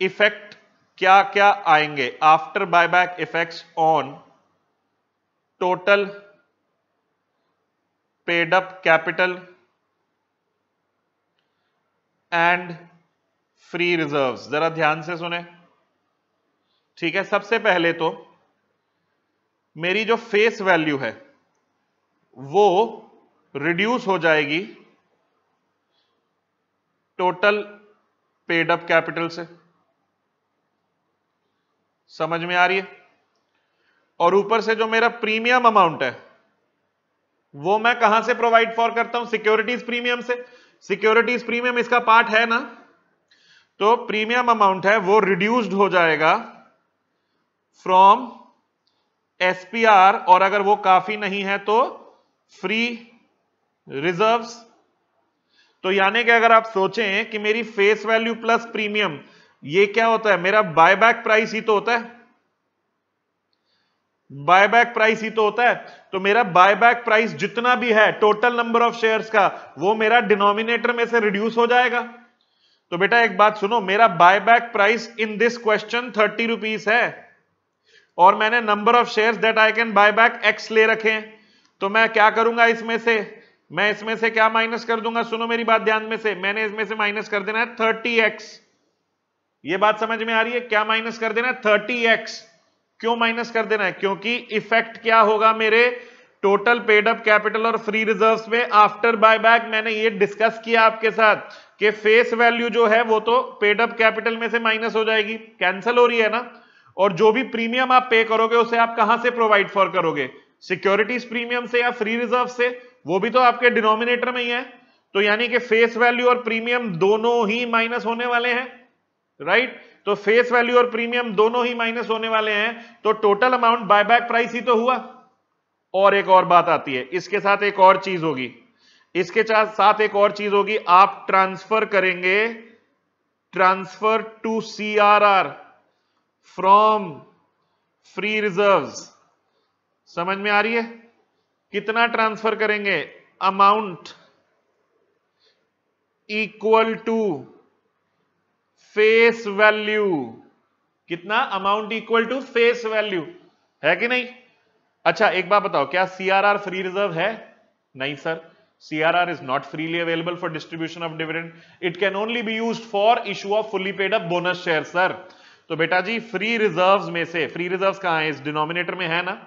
इफेक्ट क्या क्या आएंगे after buy back effect on total paid up capital and free reserves जरा ध्यान से सुने ठीक है सबसे पहले तो मेरी जो फेस वैल्यू है वो रिड्यूस हो जाएगी टोटल पेड अप कैपिटल से समझ में आ रही है और ऊपर से जो मेरा प्रीमियम अमाउंट है वो मैं कहां से प्रोवाइड फॉर करता हूं सिक्योरिटीज प्रीमियम से सिक्योरिटीज प्रीमियम इसका पार्ट है ना तो प्रीमियम अमाउंट है वो रिड्यूस्ड हो जाएगा फ्रॉम एसपीआर और अगर वो काफी नहीं है तो फ्री रिजर्व्स तो यानी कि अगर आप सोचें कि मेरी फेस वैल्यू प्लस प्रीमियम ये क्या होता है मेरा बायबैक प्राइस ही तो होता है बायबैक प्राइस ही तो होता है तो मेरा बायबैक प्राइस जितना भी है टोटल नंबर ऑफ शेयर्स का वो मेरा डिनोमिनेटर में से रिड्यूस हो जाएगा तो बेटा एक बात सुनो मेरा buyback price in this question thirty rupees है और मैंने number of shares that I can buy back X ले रखे हैं तो मैं क्या करूंगा इसमें से मैं इसमें से क्या माइनस कर दूंगा सुनो मेरी बात ध्यान में से मैंने इसमें से माइनस कर देना है थर्टी एक्स ये बात समझ में आ रही है क्या माइनस कर देना है थर्टी एक्स क्यों माइनस कर देना है क्योंकि इफेक्ट क्या होगा मेरे टोटल पेड अप कैपिटल और फ्री रिजर्व में आफ्टर बायबैक मैंने ये डिस्कस किया आपके साथ कि फेस वैल्यू जो है वो तो पेड अप कैपिटल में से माइनस हो जाएगी कैंसिल हो रही है ना और जो भी प्रीमियम आप पे करोगे उसे आप कहां से प्रोवाइड फॉर करोगे सिक्योरिटीज प्रीमियम से या फ्री रिजर्व से वो भी तो आपके डिनोमिनेटर में ही है तो यानी कि फेस वैल्यू और प्रीमियम दोनों ही माइनस होने वाले हैं राइट right? तो फेस वैल्यू और प्रीमियम दोनों ही माइनस होने वाले हैं तो टोटल अमाउंट बायबैक प्राइस ही तो हुआ और एक और बात आती है इसके साथ एक और चीज होगी इसके साथ एक और चीज होगी आप ट्रांसफर करेंगे transfer to C R R from free reserve समझ में आ रही है कितना ट्रांसफर करेंगे amount equal to face value कितना amount equal to face value है कि नहीं अच्छा एक बात बताओ क्या सीआरआर फ्री रिजर्व है नहीं sir CRR is not freely available for distribution of dividend it can only be use for issue of fully paid up bonus share sir तो बेटा जी फ्री रिजर्व में से फ्री रिजर्व कहा है इस denominator में है ना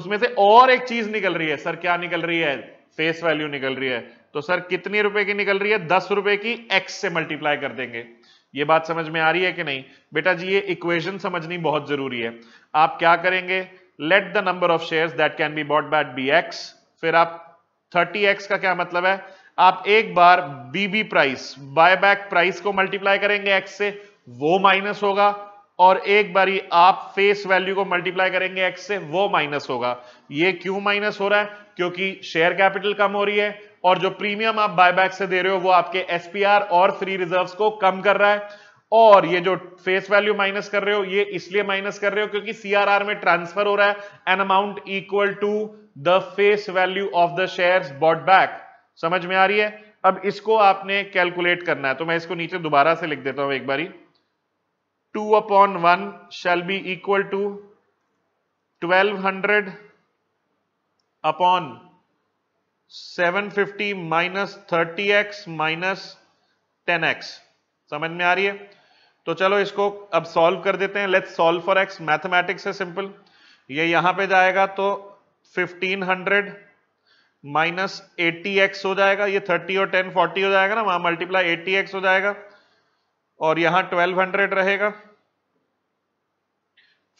उसमें से और एक चीज निकल रही है सर क्या निकल रही है फेस वैल्यू निकल रही है तो सर कितने रुपए की निकल रही है दस रुपए की एक्स से मल्टीप्लाई कर देंगे ये बात समझ में आ रही है कि नहीं बेटा जी ये इक्वेशन समझनी बहुत जरूरी है आप क्या करेंगे let the number of share that can be bought back be X फिर आप थर्टी एक्स का क्या मतलब है आप एक बार बीबी प्राइस बायबैक प्राइस को मल्टीप्लाई करेंगे एक्स से वो माइनस होगा और एक बारी आप फेस वैल्यू को मल्टीप्लाई करेंगे एक्स से वो माइनस होगा ये क्यों माइनस हो रहा है क्योंकि शेयर कैपिटल कम हो रही है और जो प्रीमियम आप बायबैक से दे रहे हो वो आपके एसपीआर और फ्री रिजर्व्स को कम कर रहा है और ये जो फेस वैल्यू माइनस कर रहे हो ये इसलिए माइनस कर रहे हो क्योंकि सीआरआर में ट्रांसफर हो रहा है an amount equal to the face value of the shares bought back समझ में आ रही है अब इसको आपने कैलकुलेट करना है तो मैं इसको नीचे दोबारा से लिख देता हूं एक बारी two upon one shall be equal to twelve hundred upon seven fifty minus thirty x minus ten x समझ में आ रही है तो चलो इसको अब सॉल्व कर देते हैं let's solve for x mathematics है सिंपल ये यहां पे जाएगा तो 1500 हंड्रेड माइनस एटी हो जाएगा ये 30 और 10 40 हो जाएगा ना वहां मल्टीप्लाई एक्स हो जाएगा और यहां 1200 रहेगा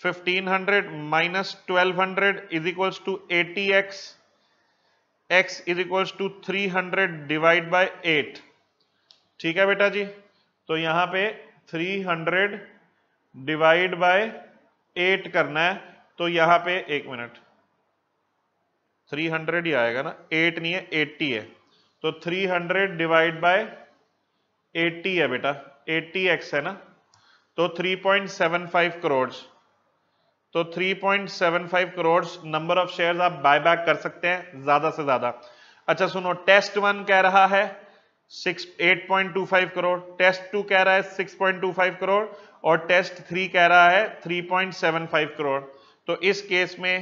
1500 hundred minus twelve hundred is equals to eighty x x is equals to three hundred divide by eight ठीक है बेटा जी तो यहां पे three hundred divide by eight करना है तो यहां पे एक मिनट थ्री हंड्रेड ही आएगा ना एट नहीं है एट्टी है तो three hundred divide by eighty है बेटा एट्टी एक्स है ना तो three point seven five crore तो 3.75 करोड़ नंबर ऑफ शेयर्स आप बायबैक कर सकते हैं ज्यादा से ज्यादा अच्छा सुनो टेस्ट वन कह रहा है six eight point two five crore test two कह रहा है six point two five crore और टेस्ट थ्री कह रहा है three point seven five crore तो इस केस में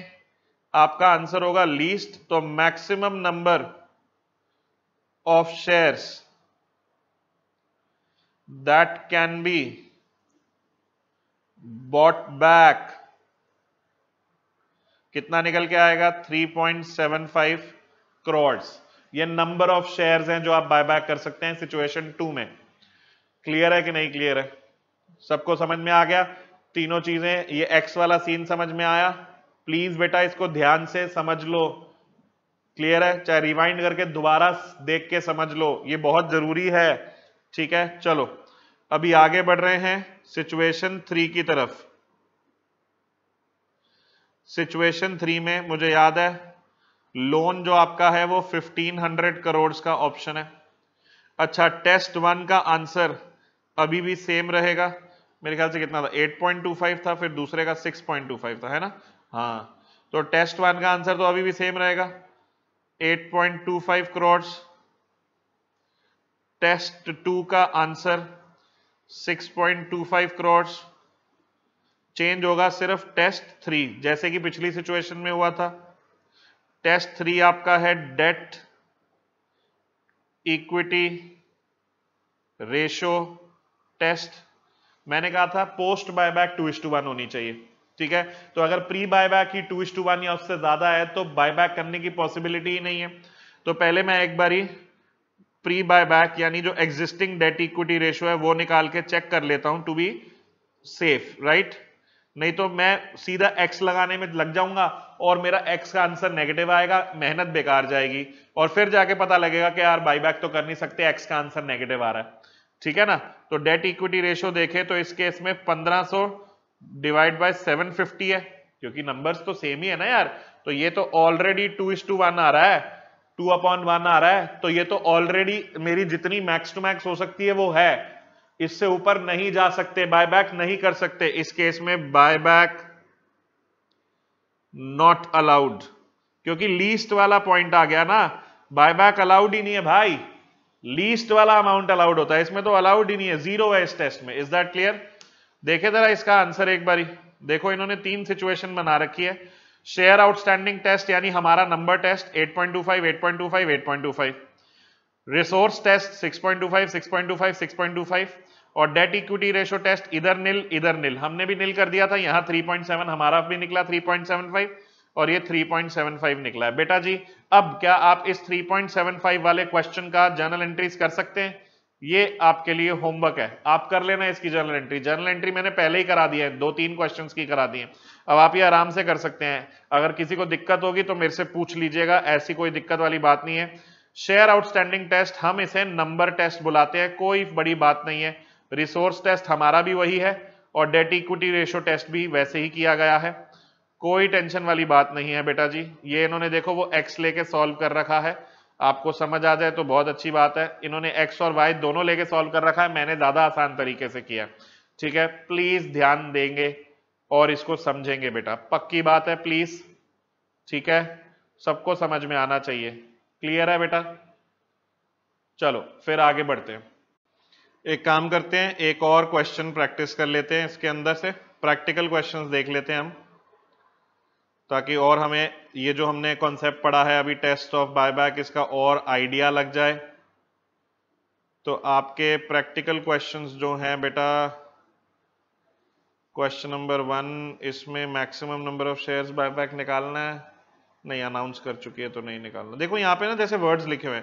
आपका आंसर होगा लीस्ट तो maximum number of shares that can be bought back कितना निकल के आएगा 3.75 करोड़ ये नंबर ऑफ शेयर्स हैं जो आप बाय बैक कर सकते हैं सिचुएशन टू में क्लियर है कि नहीं क्लियर है सबको समझ में आ गया तीनों चीजें ये एक्स वाला सीन समझ में आया प्लीज बेटा इसको ध्यान से समझ लो क्लियर है चाहे रिवाइंड करके दोबारा देख के समझ लो ये बहुत जरूरी है ठीक है चलो अभी आगे बढ़ रहे हैं सिचुएशन थ्री की तरफ सिचुएशन थ्री में मुझे याद है लोन जो आपका है वो 1500 करोड़ का ऑप्शन है अच्छा टेस्ट वन का आंसर अभी भी सेम रहेगा मेरे ख्याल से कितना था 8.25 था फिर दूसरे का 6.25 था है ना हाँ तो टेस्ट वन का आंसर तो अभी भी सेम रहेगा 8.25 करोड़ टेस्ट टू का आंसर 6.25 करोड़ चेंज होगा सिर्फ टेस्ट थ्री जैसे कि पिछली सिचुएशन में हुआ था टेस्ट थ्री आपका है डेट इक्विटी रेशो टेस्ट मैंने कहा था post buyback two is to one होनी चाहिए ठीक है तो अगर प्री बायबैक ही टू इस टू वन या उससे ज्यादा है तो बायबैक करने की पॉसिबिलिटी ही नहीं है तो पहले मैं एक बारी प्री बायबैक यानी जो एग्जिस्टिंग डेट इक्विटी रेशो है वो निकाल के चेक कर लेता हूं टू बी सेफ राइट नहीं तो मैं सीधा एक्स लगाने में लग जाऊंगा और मेरा एक्स का आंसर नेगेटिव आएगा मेहनत बेकार जाएगी और फिर जाके पता लगेगा कि यार बाईबैक तो कर नहीं सकते एक्स का आंसर नेगेटिव आ रहा है ठीक है ना तो डेट इक्विटी रेशियो देखें तो इस केस में 1500 डिवाइड बाय 750 है क्योंकि नंबर्स तो सेम ही है ना यार तो ये तो already two is to one आ रहा है टू अपॉन वन आ रहा है तो ये तो ऑलरेडी मेरी जितनी मैक्स टू मैक्स हो सकती है वो है इससे ऊपर नहीं जा सकते बायबैक नहीं कर सकते इस केस में बायबैक नॉट अलाउड क्योंकि लीस्ट वाला पॉइंट आ गया ना बायबैक अलाउड ही नहीं है भाई लीस्ट वाला अमाउंट अलाउड होता है इसमें तो अलाउड ही नहीं है जीरो है इस टेस्ट में इज दैट क्लियर देखे जरा इसका आंसर एक बार देखो इन्होंने तीन सिचुएशन बना रखी है शेयर आउटस्टैंडिंग टेस्ट यानी हमारा नंबर टेस्ट 8.25 8.25 8.25 रिसोर्स टेस्ट 6.25 6.25 6.25 और डेट इक्विटी रेशो टेस्ट इधर नील इधर नील हमने भी नील कर दिया था यहां 3.7 हमारा भी निकला 3.75 और ये 3.75 निकला है बेटा जी अब क्या आप इस 3.75 वाले क्वेश्चन का जर्नल एंट्रीज कर सकते हैं ये आपके लिए होमवर्क है आप कर लेना इसकी जर्नल एंट्री जर्नल एंट्री मैंने पहले ही करा दी है दो तीन क्वेश्चन की करा दी है अब आप ये आराम से कर सकते हैं अगर किसी को दिक्कत होगी तो मेरे से पूछ लीजिएगा ऐसी कोई दिक्कत वाली बात नहीं है शेयर आउटस्टैंडिंग टेस्ट हम इसे नंबर टेस्ट बुलाते हैं कोई बड़ी बात नहीं है रिसोर्स टेस्ट हमारा भी वही है और डेट इक्विटी रेशियो टेस्ट भी वैसे ही किया गया है कोई टेंशन वाली बात नहीं है बेटा जी ये इन्होंने देखो वो एक्स लेके सॉल्व कर रखा है आपको समझ आ जाए तो बहुत अच्छी बात है इन्होंने एक्स और वाई दोनों लेके सॉल्व कर रखा है मैंने ज्यादा आसान तरीके से किया ठीक है प्लीज ध्यान देंगे और इसको समझेंगे बेटा पक्की बात है प्लीज ठीक है सबको समझ में आना चाहिए क्लियर है बेटा चलो फिर आगे बढ़ते हैं एक काम करते हैं एक और क्वेश्चन प्रैक्टिस कर लेते हैं इसके अंदर से प्रैक्टिकल क्वेश्चंस देख लेते हैं हम ताकि और हमें ये जो हमने कॉन्सेप्ट पढ़ा है अभी टेस्ट ऑफ बायबैक इसका और आइडिया लग जाए तो आपके प्रैक्टिकल क्वेश्चंस जो हैं बेटा क्वेश्चन नंबर वन इसमें maximum number of shares buyback निकालना है नहीं अनाउंस कर चुकी है तो नहीं निकालना देखो यहाँ पे ना जैसे वर्ड्स लिखे हुए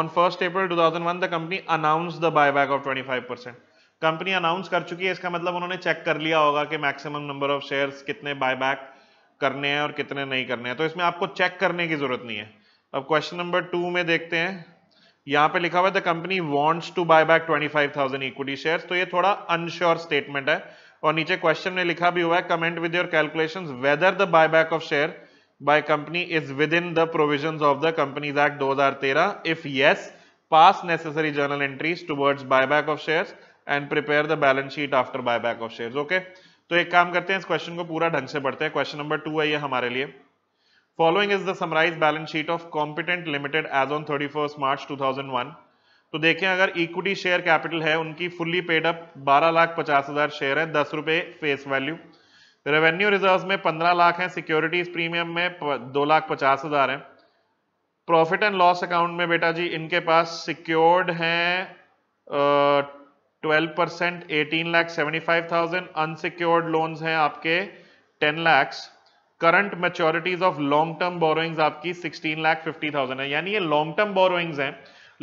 on first April 2001 the company announce the buyback of 25 percent company announce कर चुकी है इसका मतलब उन्होंने चेक कर लिया होगा कि मैक्सिमम नंबर ऑफ शेयर्स कितने बायबैक करने हैं और कितने नहीं करने हैं तो इसमें आपको चेक करने की जरूरत नहीं है अब क्वेश्चन नंबर टू में देखते हैं यहाँ पे लिखा हुआ है the company wants to buy back twenty five thousand equity share तो ये थोड़ा अनश्योर स्टेटमेंट है और नीचे क्वेश्चन में लिखा भी हुआ है comment with your calculation whether the buyback of share by company is within the provisions of the Companies Act 2013? If yes, pass necessary journal entries towards buyback of shares and prepare the balance sheet after buyback of shares. Okay? तो एक काम करते हैं इस question को पूरा ढंग से पढ़ते हैं क्वेश्चन नंबर टू है ये हमारे लिए following is the summarise balance sheet of Competent Limited as on thirty first March 2001 तो देखें अगर इक्विटी शेयर कैपिटल है उनकी फुल्ली पेड अप बारह लाख पचास हजार शेयर है दस रुपए फेस वैल्यू रेवेन्यू रिजर्व में पंद्रह लाख है सिक्योरिटीज प्रीमियम में दो लाख पचास हजार है प्रॉफिट एंड लॉस अकाउंट में बेटा जी इनके पास सिक्योर्ड हैं twelve percent eighteen lakh seventy five thousand unsecured loan है आपके ten lakhs current maturities of long term borrowings आपकी सिक्सटीन लाख फिफ्टी थाउजेंड है यानी ये लॉन्ग टर्म बोरोइंग्स हैं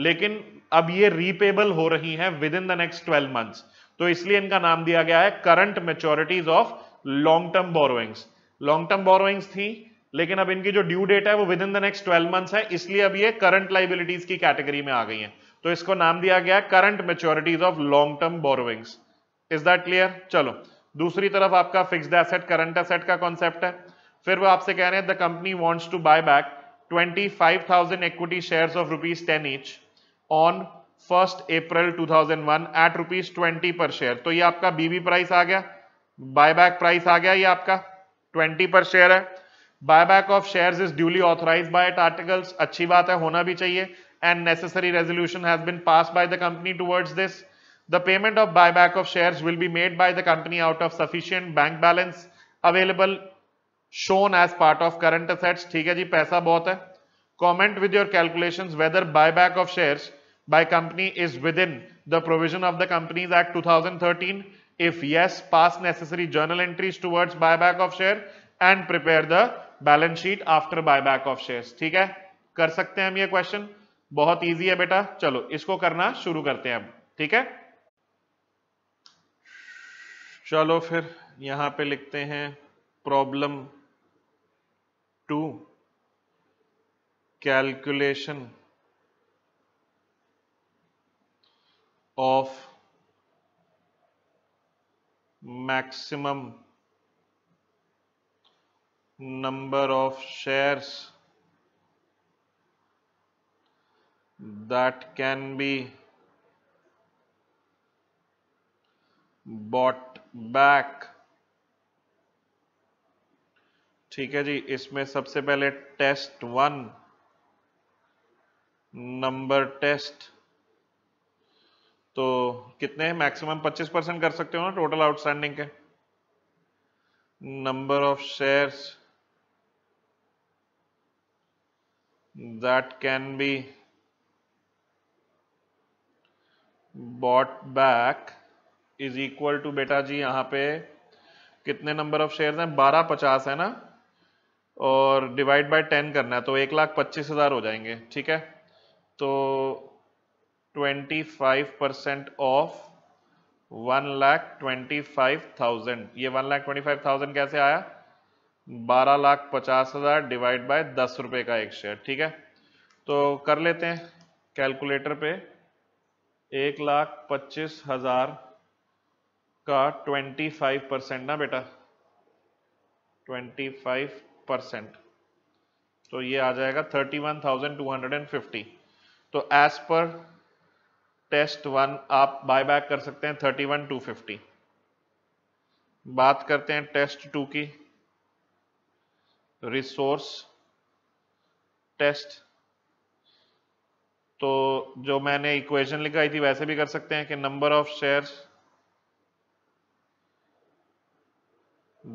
लेकिन अब ये रीपेबल हो रही हैं within the next twelve months तो इसलिए इनका नाम दिया गया है current maturities of long term borrowings long term borrowings थी लेकिन अब इनकी जो ड्यू डेट है वो within the next twelve month है इसलिए अब ये करंट लाइबिलिटीज की कैटेगरी में आ गई है तो इसको नाम दिया गया current maturities of long term borrowings is that clear चलो दूसरी तरफ आपका फिक्स्ड एसेट करंट एसेट का कॉन्सेप्ट है फिर वो आपसे कह रहे हैं the company wants to buy back 25,000 equity shares of rupees 10 each on 1st April 2001 at rupees twenty पर शेयर तो ये आपका बीबी प्राइस आ गया बायबैक प्राइस आ गया ये आपका 20 पर शेयर है buyback of shares is duly authorise by it articles अच्छी बात है होना भी चाहिए and necessary resolution has been pass by the company towards this the payment of buyback of share will be made by the company out of sufficient bank balance available shown as part of current assets ठीक है जी पैसा बहुत है comment with your calculation whether buy back of share by company is within the provision of the companies act two thousand thirteen If yes, pass necessary journal entries towards buyback of share and prepare the balance sheet after buyback of shares. ठीक है कर सकते हैं हम ये question बहुत easy है बेटा चलो इसको करना शुरू करते हैं हम ठीक है चलो फिर यहां पे लिखते हैं problem two calculation of maximum number of shares that can be bought back ठीक है जी इसमें सबसे पहले टेस्ट वन नंबर टेस्ट तो कितने मैक्सिमम 25 परसेंट कर सकते हो ना टोटल आउटस्टैंडिंग के number of shares that can be bought back is equal to बेटा जी यहां पे कितने नंबर ऑफ शेयर्स हैं बारह पचास है ना और डिवाइड बाय टेन करना है तो एक लाख पच्चीस हजार हो जाएंगे ठीक है तो twenty five percent of one lakh twenty five thousand ये one lakh twenty five thousand कैसे आया बारह लाख पचास हजार डिवाइड बाय दस रुपए का एक शेयर ठीक है तो कर लेते हैं कैलकुलेटर पे एक लाख पच्चीस हजार का ट्वेंटी फाइव परसेंट ना बेटा ट्वेंटी फाइव परसेंट तो ये आ जाएगा thirty one thousand two hundred and fifty तो एज पर टेस्ट वन आप बाय बैक कर सकते हैं थर्टी वन टू फिफ्टी बात करते हैं टेस्ट टू की रिसोर्स टेस्ट तो जो मैंने इक्वेशन लिखाई थी वैसे भी कर सकते हैं कि number of shares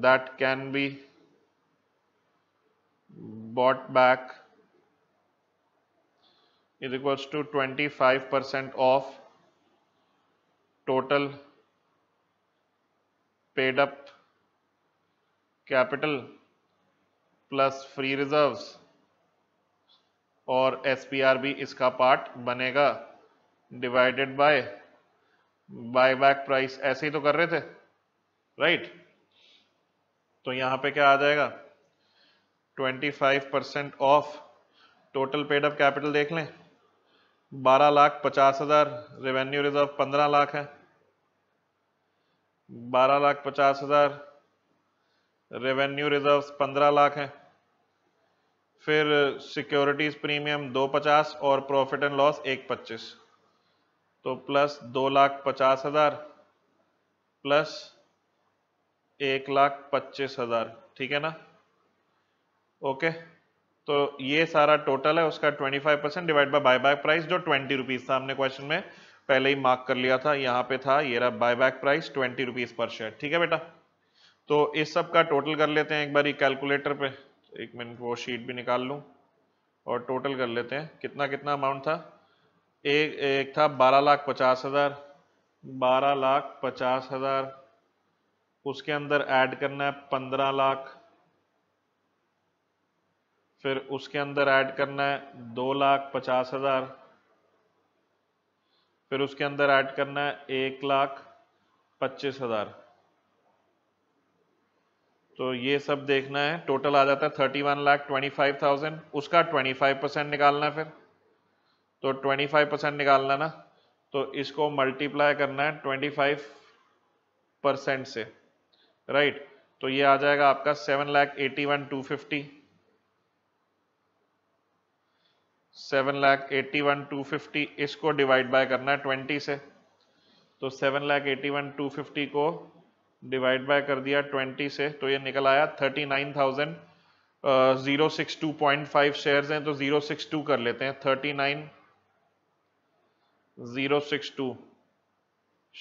that can be bought back equals equals to 25 परसेंट of total paid up capital plus free reserve और एस भी इसका पार्ट बनेगा divided by buy back price ऐसे ही तो कर रहे थे राइट right? तो यहां पे क्या आ जाएगा 25% of total paid up capital देख लें बारह लाख पचास हजार रेवेन्यू रिजर्व पंद्रह लाख है बारह लाख पचास हजार रेवेन्यू रिजर्व पंद्रह लाख है फिर सिक्योरिटीज प्रीमियम दो पचास और प्रॉफिट एंड लॉस एक पच्चीस तो प्लस दो लाख पचास हजार प्लस एक लाख पच्चीस हजार ठीक है ना ओके तो ये सारा टोटल है उसका 25 percent divide by buy price जो ट्वेंटी रुपीज था हमने क्वेश्चन में पहले ही मार्क कर लिया था यहाँ पे था ये रहा buy back price twenty rupees per share ठीक है बेटा तो इस सब का टोटल कर लेते हैं एक बार कैलकुलेटर पे एक मिनट वो शीट भी निकाल लूँ और टोटल कर लेते हैं कितना कितना अमाउंट था एक एक था बारह लाख पचास हज़ार बारह लाख पचास हज़ार उसके अंदर ऐड करना है पंद्रह लाख फिर उसके अंदर ऐड करना है दो लाख पचास हज़ार फिर उसके अंदर ऐड करना है एक लाख पच्चीस हज़ार तो ये सब देखना है टोटल आ जाता है thirty one lakh twenty five thousand उसका ट्वेंटी फाइव परसेंट निकालना है फिर तो ट्वेंटी फाइव परसेंट निकालना ना तो इसको मल्टीप्लाई करना है ट्वेंटी फाइव परसेंट से राइट तो ये आ जाएगा आपका seven lakh eighty one two fifty seven lakh eighty one two fifty इसको डिवाइड बाय करना है ट्वेंटी से तो seven lakh eighty one two fifty को डिवाइड बाय कर दिया ट्वेंटी से तो ये निकल आया thirty nine thousand zero six two point five share हैं तो जीरो सिक्स टू कर लेते हैं thirty nine zero six two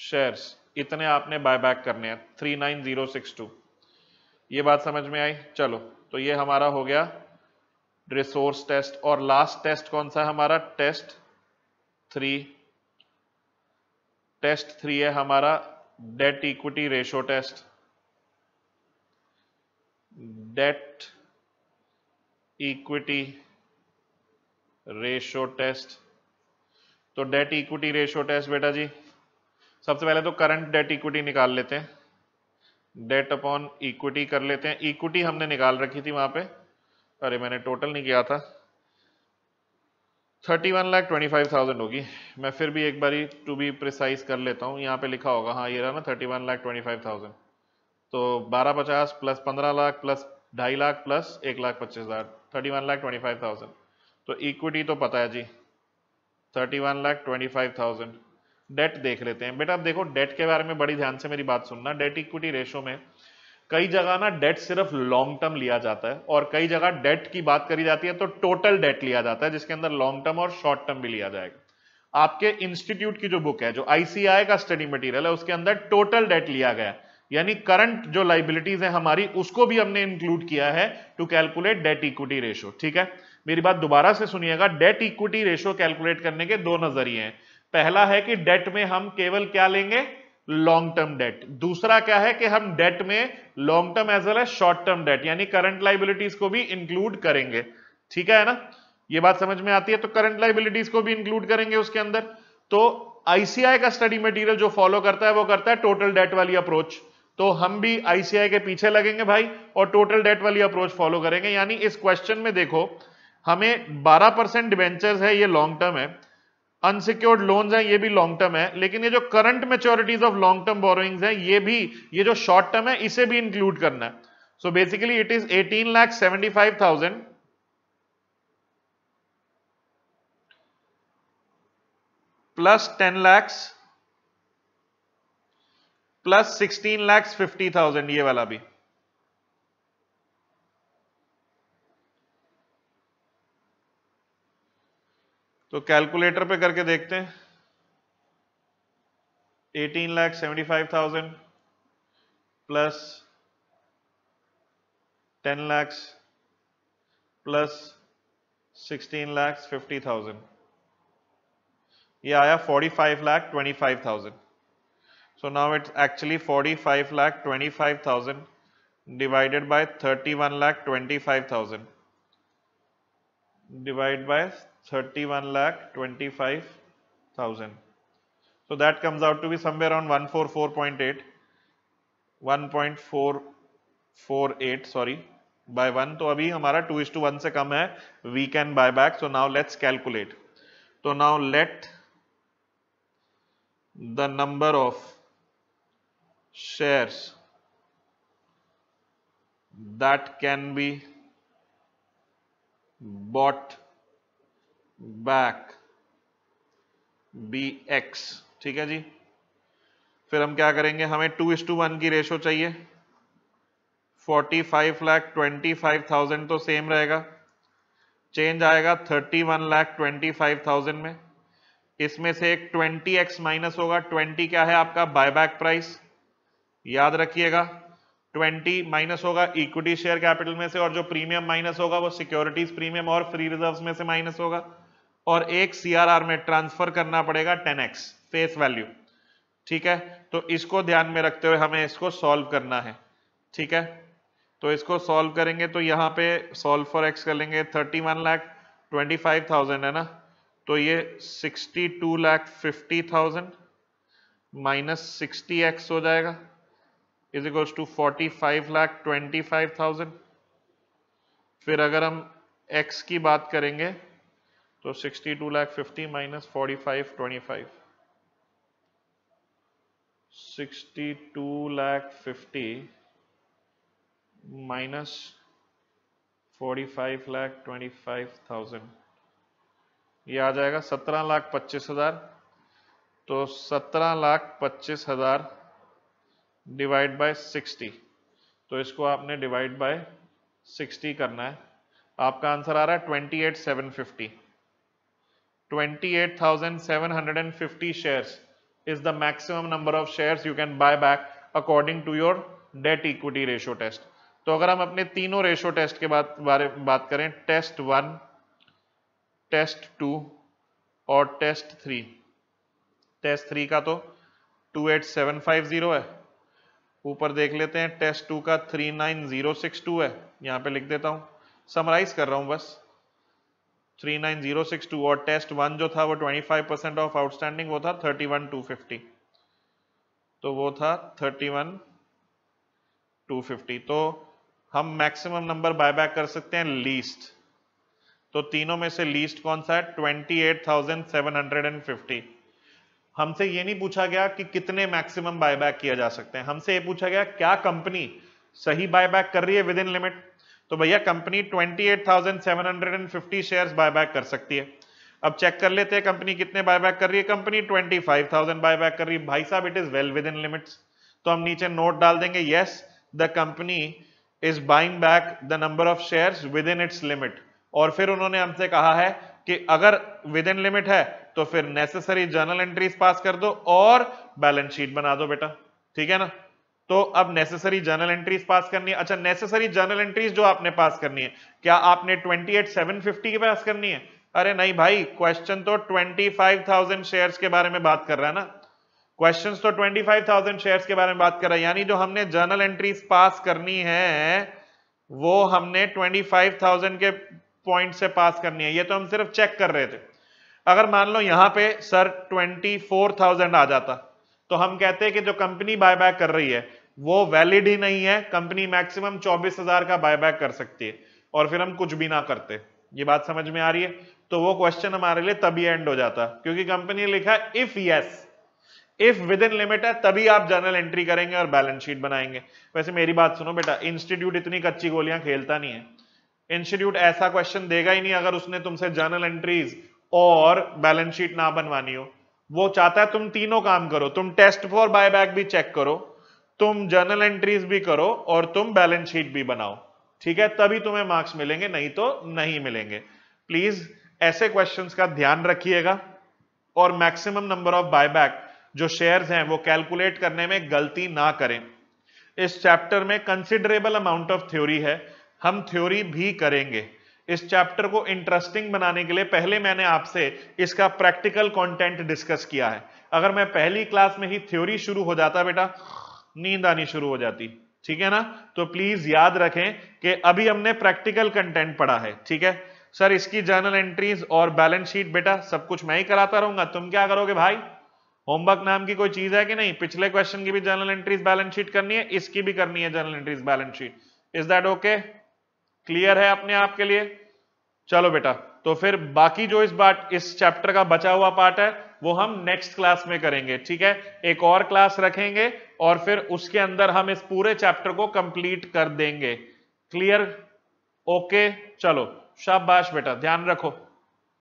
shares इतने आपने बायबैक करने हैं three nine zero six two ये बात समझ में आई चलो तो ये हमारा हो गया रिसोर्स टेस्ट और लास्ट टेस्ट कौन सा है हमारा टेस्ट थ्री टेस्ट थ्री है हमारा debt equity ratio test debt equity ratio test तो डेट इक्विटी रेशो टेस्ट बेटा जी सबसे पहले तो करंट डेट इक्विटी निकाल लेते हैं डेट अपॉन इक्विटी कर लेते हैं इक्विटी हमने निकाल रखी थी वहां पे अरे मैंने टोटल नहीं किया था thirty one lakh twenty five thousand होगी मैं फिर भी एक बारी टू बी प्रिसाइज कर लेता हूँ यहाँ पे लिखा होगा हाँ ये रहा ना thirty one lakh twenty five thousand तो बारह पचास प्लस पंद्रह लाख प्लस ढाई लाख प्लस एक लाख पच्चीस हज़ार thirty one lakh twenty five thousand तो इक्विटी तो पता है जी thirty one lakh twenty five thousand debt देख लेते हैं बेटा आप देखो डेट के बारे में बड़ी ध्यान से मेरी बात सुनना डेट इक्विटी रेशो में कई जगह ना डेट सिर्फ लॉन्ग टर्म लिया जाता है और कई जगह डेट की बात करी जाती है तो टोटल डेट लिया जाता है जिसके अंदर लॉन्ग टर्म और शॉर्ट टर्म भी लिया जाएगा आपके इंस्टीट्यूट की जो बुक है जो आईसीआई का स्टडी मटेरियल है उसके अंदर टोटल डेट लिया गया यानी करंट जो लाइबिलिटीज है हमारी उसको भी हमने इंक्लूड किया है to calculate debt equity ratio ठीक है मेरी बात दोबारा से सुनिएगा डेट इक्विटी रेशो कैलकुलेट करने के दो नजरिए हैं पहला है कि डेट में हम केवल क्या लेंगे लॉन्ग टर्म डेट दूसरा क्या है कि हम डेट में long term as well as short term debt यानी करंट लाइबिलिटीज को भी इंक्लूड करेंगे ठीक है ना ये बात समझ में आती है तो करंट लाइबिलिटीज को भी इंक्लूड करेंगे उसके अंदर तो आईसीआई का स्टडी मटेरियल जो फॉलो करता है वो करता है टोटल डेट वाली अप्रोच तो हम भी आईसीआई के पीछे लगेंगे भाई और टोटल डेट वाली अप्रोच फॉलो करेंगे यानी इस क्वेश्चन में देखो हमें 12 परसेंट डिवेंचर है ये लॉन्ग टर्म है अनसिक्योर्ड लोन्स हैं ये भी लॉन्ग टर्म है लेकिन ये जो current maturities of long term borrowings हैं ये भी ये जो शॉर्ट टर्म है इसे भी इंक्लूड करना है so basically it is eighteen lakh seventy five thousand plus ten lakhs plus sixteen lakhs fifty thousand ये वाला भी तो कैलकुलेटर पे करके देखते हैं eighteen lakh seventy five thousand plus ten lakhs plus sixteen lakhs fifty thousand ये आया forty five lakh twenty five thousand so now it's actually forty five lakh twenty five thousand divided by thirty one lakh twenty five thousand divide by 31 lakh 25,000. So that comes out to be somewhere around 144.8, 1.448 sorry by 1. So अभी हमारा 2 is to 1 से We can buy back. So now let's calculate. So now let the number of shares that can be bought back be x ठीक है जी फिर हम क्या करेंगे हमें टू इस टू वन की रेशो चाहिए forty five lakh twenty five thousand तो सेम रहेगा चेंज आएगा thirty one lakh twenty five thousand में इसमें से एक ट्वेंटी एक्स माइनस होगा ट्वेंटी क्या है आपका बायबैक प्राइस याद रखिएगा ट्वेंटी माइनस होगा इक्विटी शेयर कैपिटल में से और जो प्रीमियम माइनस होगा वो सिक्योरिटीज प्रीमियम और फ्री रिजर्व में से माइनस होगा और एक सीआरआर में ट्रांसफर करना पड़ेगा टेन एक्स फेस वैल्यू ठीक है तो इसको ध्यान में रखते हुए हमें इसको सॉल्व करना है ठीक है तो इसको सॉल्व करेंगे तो यहाँ पे सॉल्व फॉर एक्स कर लेंगे thirty one lakh twenty five thousand है ना तो ये sixty two lakh fifty thousand minus sixty x हो जाएगा is equals to forty five lakh twenty five thousand फिर अगर हम एक्स की बात करेंगे तो sixty two lakh fifty minus forty five twenty five sixty two lakh fifty minus forty five lakh twenty five thousand ये आ जाएगा सत्रह लाख पच्चीस हजार तो सत्रह लाख पच्चीस हजार डिवाइड बाय सिक्सटी तो इसको आपने डिवाइड बाय सिक्सटी करना है आपका आंसर आ रहा है twenty eight seven fifty 28,750 shares is the maximum number of shares you can buy back according to your debt equity ratio test. तो अगर हम अपने तीनों रेशो टेस्ट के बाद बारे बात करें टेस्ट वन टेस्ट टू और टेस्ट थ्री टेस्ट थ्री का तो 28750 है ऊपर देख लेते हैं टेस्ट टू का 39062 है यहां पे लिख देता हूं समराइज कर रहा हूं बस 39062 और टेस्ट वन जो था वो 25 परसेंट ऑफ आउटस्टैंडिंग वो था 31250 तो वो था 31250 तो हम मैक्सिमम नंबर बायबैक कर सकते हैं लीस्ट तो तीनों में से लीस्ट कौन सा है 28,750 हमसे ये नहीं पूछा गया कि कितने मैक्सिमम बायबैक किया जा सकते हैं हमसे ये पूछा गया क्या कंपनी सही बायबैक कर रही है विद इन लिमिट तो भैया कंपनी 28,750 शेयर्स बायबैक कर सकती है अब चेक कर लेते हैं कंपनी कितने बायबैक कर रही है कंपनी 25,000 बायबैक कर रही है भाई साहब it is well within limits तो हम नीचे नोट डाल देंगे yes the company is buying back the number of share within its limit और फिर उन्होंने हमसे कहा है कि अगर विद इन लिमिट है तो फिर नेसेसरी जर्नल एंट्रीज पास कर दो और बैलेंस शीट बना दो बेटा ठीक है ना तो अब नेसेसरी जर्नल एंट्रीज पास करनी है अच्छा नेसेसरी जर्नल एंट्रीज जो आपने पास करनी है क्या आपने ट्वेंटी एट सेवन फिफ्टी की पास करनी है अरे नहीं भाई क्वेश्चन तो ट्वेंटी फाइव थाउजेंड शेयर के बारे में बात कर रहा है ना क्वेश्चंस तो 25,000 शेयर्स के बारे में बात कर रहा है यानी जो हमने जर्नल एंट्रीज पास करनी है वो हमने 25,000 के पॉइंट से पास करनी है ये तो हम सिर्फ चेक कर रहे थे अगर मान लो यहां पर सर 24,000 आ जाता तो हम कहते हैं कि जो कंपनी बाय बैक कर रही है वो वैलिड ही नहीं है कंपनी मैक्सिमम चौबीस हजार का बायबैक कर सकती है और फिर हम कुछ भी ना करते ये बात समझ में आ रही है तो वो क्वेश्चन हमारे लिए तभी एंड हो जाता क्योंकि कंपनी लिखा if yes if within limit है तभी आप जर्नल एंट्री करेंगे और बैलेंस शीट बनाएंगे वैसे मेरी बात सुनो बेटा इंस्टीट्यूट इतनी कच्ची गोलियां खेलता नहीं है इंस्टीट्यूट ऐसा क्वेश्चन देगा ही नहीं अगर उसने तुमसे जर्नल एंट्रीज और बैलेंस शीट ना बनवानी हो वो चाहता है तुम तीनों काम करो तुम टेस्ट फॉर बायबैक भी चेक करो तुम जर्नल एंट्रीज भी करो और तुम बैलेंस शीट भी बनाओ ठीक है तभी तुम्हें मार्क्स मिलेंगे नहीं तो नहीं मिलेंगे प्लीज ऐसे क्वेश्चंस का ध्यान रखिएगा और मैक्सिमम नंबर ऑफ बायबैक जो शेयर्स हैं वो कैलकुलेट करने में गलती ना करें इस चैप्टर में कंसिडरेबल अमाउंट ऑफ थ्योरी है हम थ्योरी भी करेंगे इस चैप्टर को इंटरेस्टिंग बनाने के लिए पहले मैंने आपसे इसका प्रैक्टिकल कंटेंट डिस्कस किया है अगर मैं पहली क्लास में ही थ्योरी शुरू हो जाता बेटा नींद आनी शुरू हो जाती ठीक है ना तो प्लीज याद रखें कि अभी हमने प्रैक्टिकल कंटेंट पढ़ा है ठीक है सर इसकी जर्नल एंट्रीज और बैलेंस शीट बेटा सब कुछ मैं ही कराता रहूंगा तुम क्या करोगे भाई होमवर्क नाम की कोई चीज है कि नहीं पिछले क्वेश्चन की भी जर्नल एंट्रीज बैलेंस शीट करनी है इसकी भी करनी है journal entries balance sheet is that okay clear है अपने आप के लिए चलो बेटा तो फिर बाकी जो इस बात इस चैप्टर का बचा हुआ पार्ट है वो हम नेक्स्ट क्लास में करेंगे ठीक है एक और क्लास रखेंगे और फिर उसके अंदर हम इस पूरे चैप्टर को कंप्लीट कर देंगे क्लियर ओके चलो शाबाश बेटा ध्यान रखो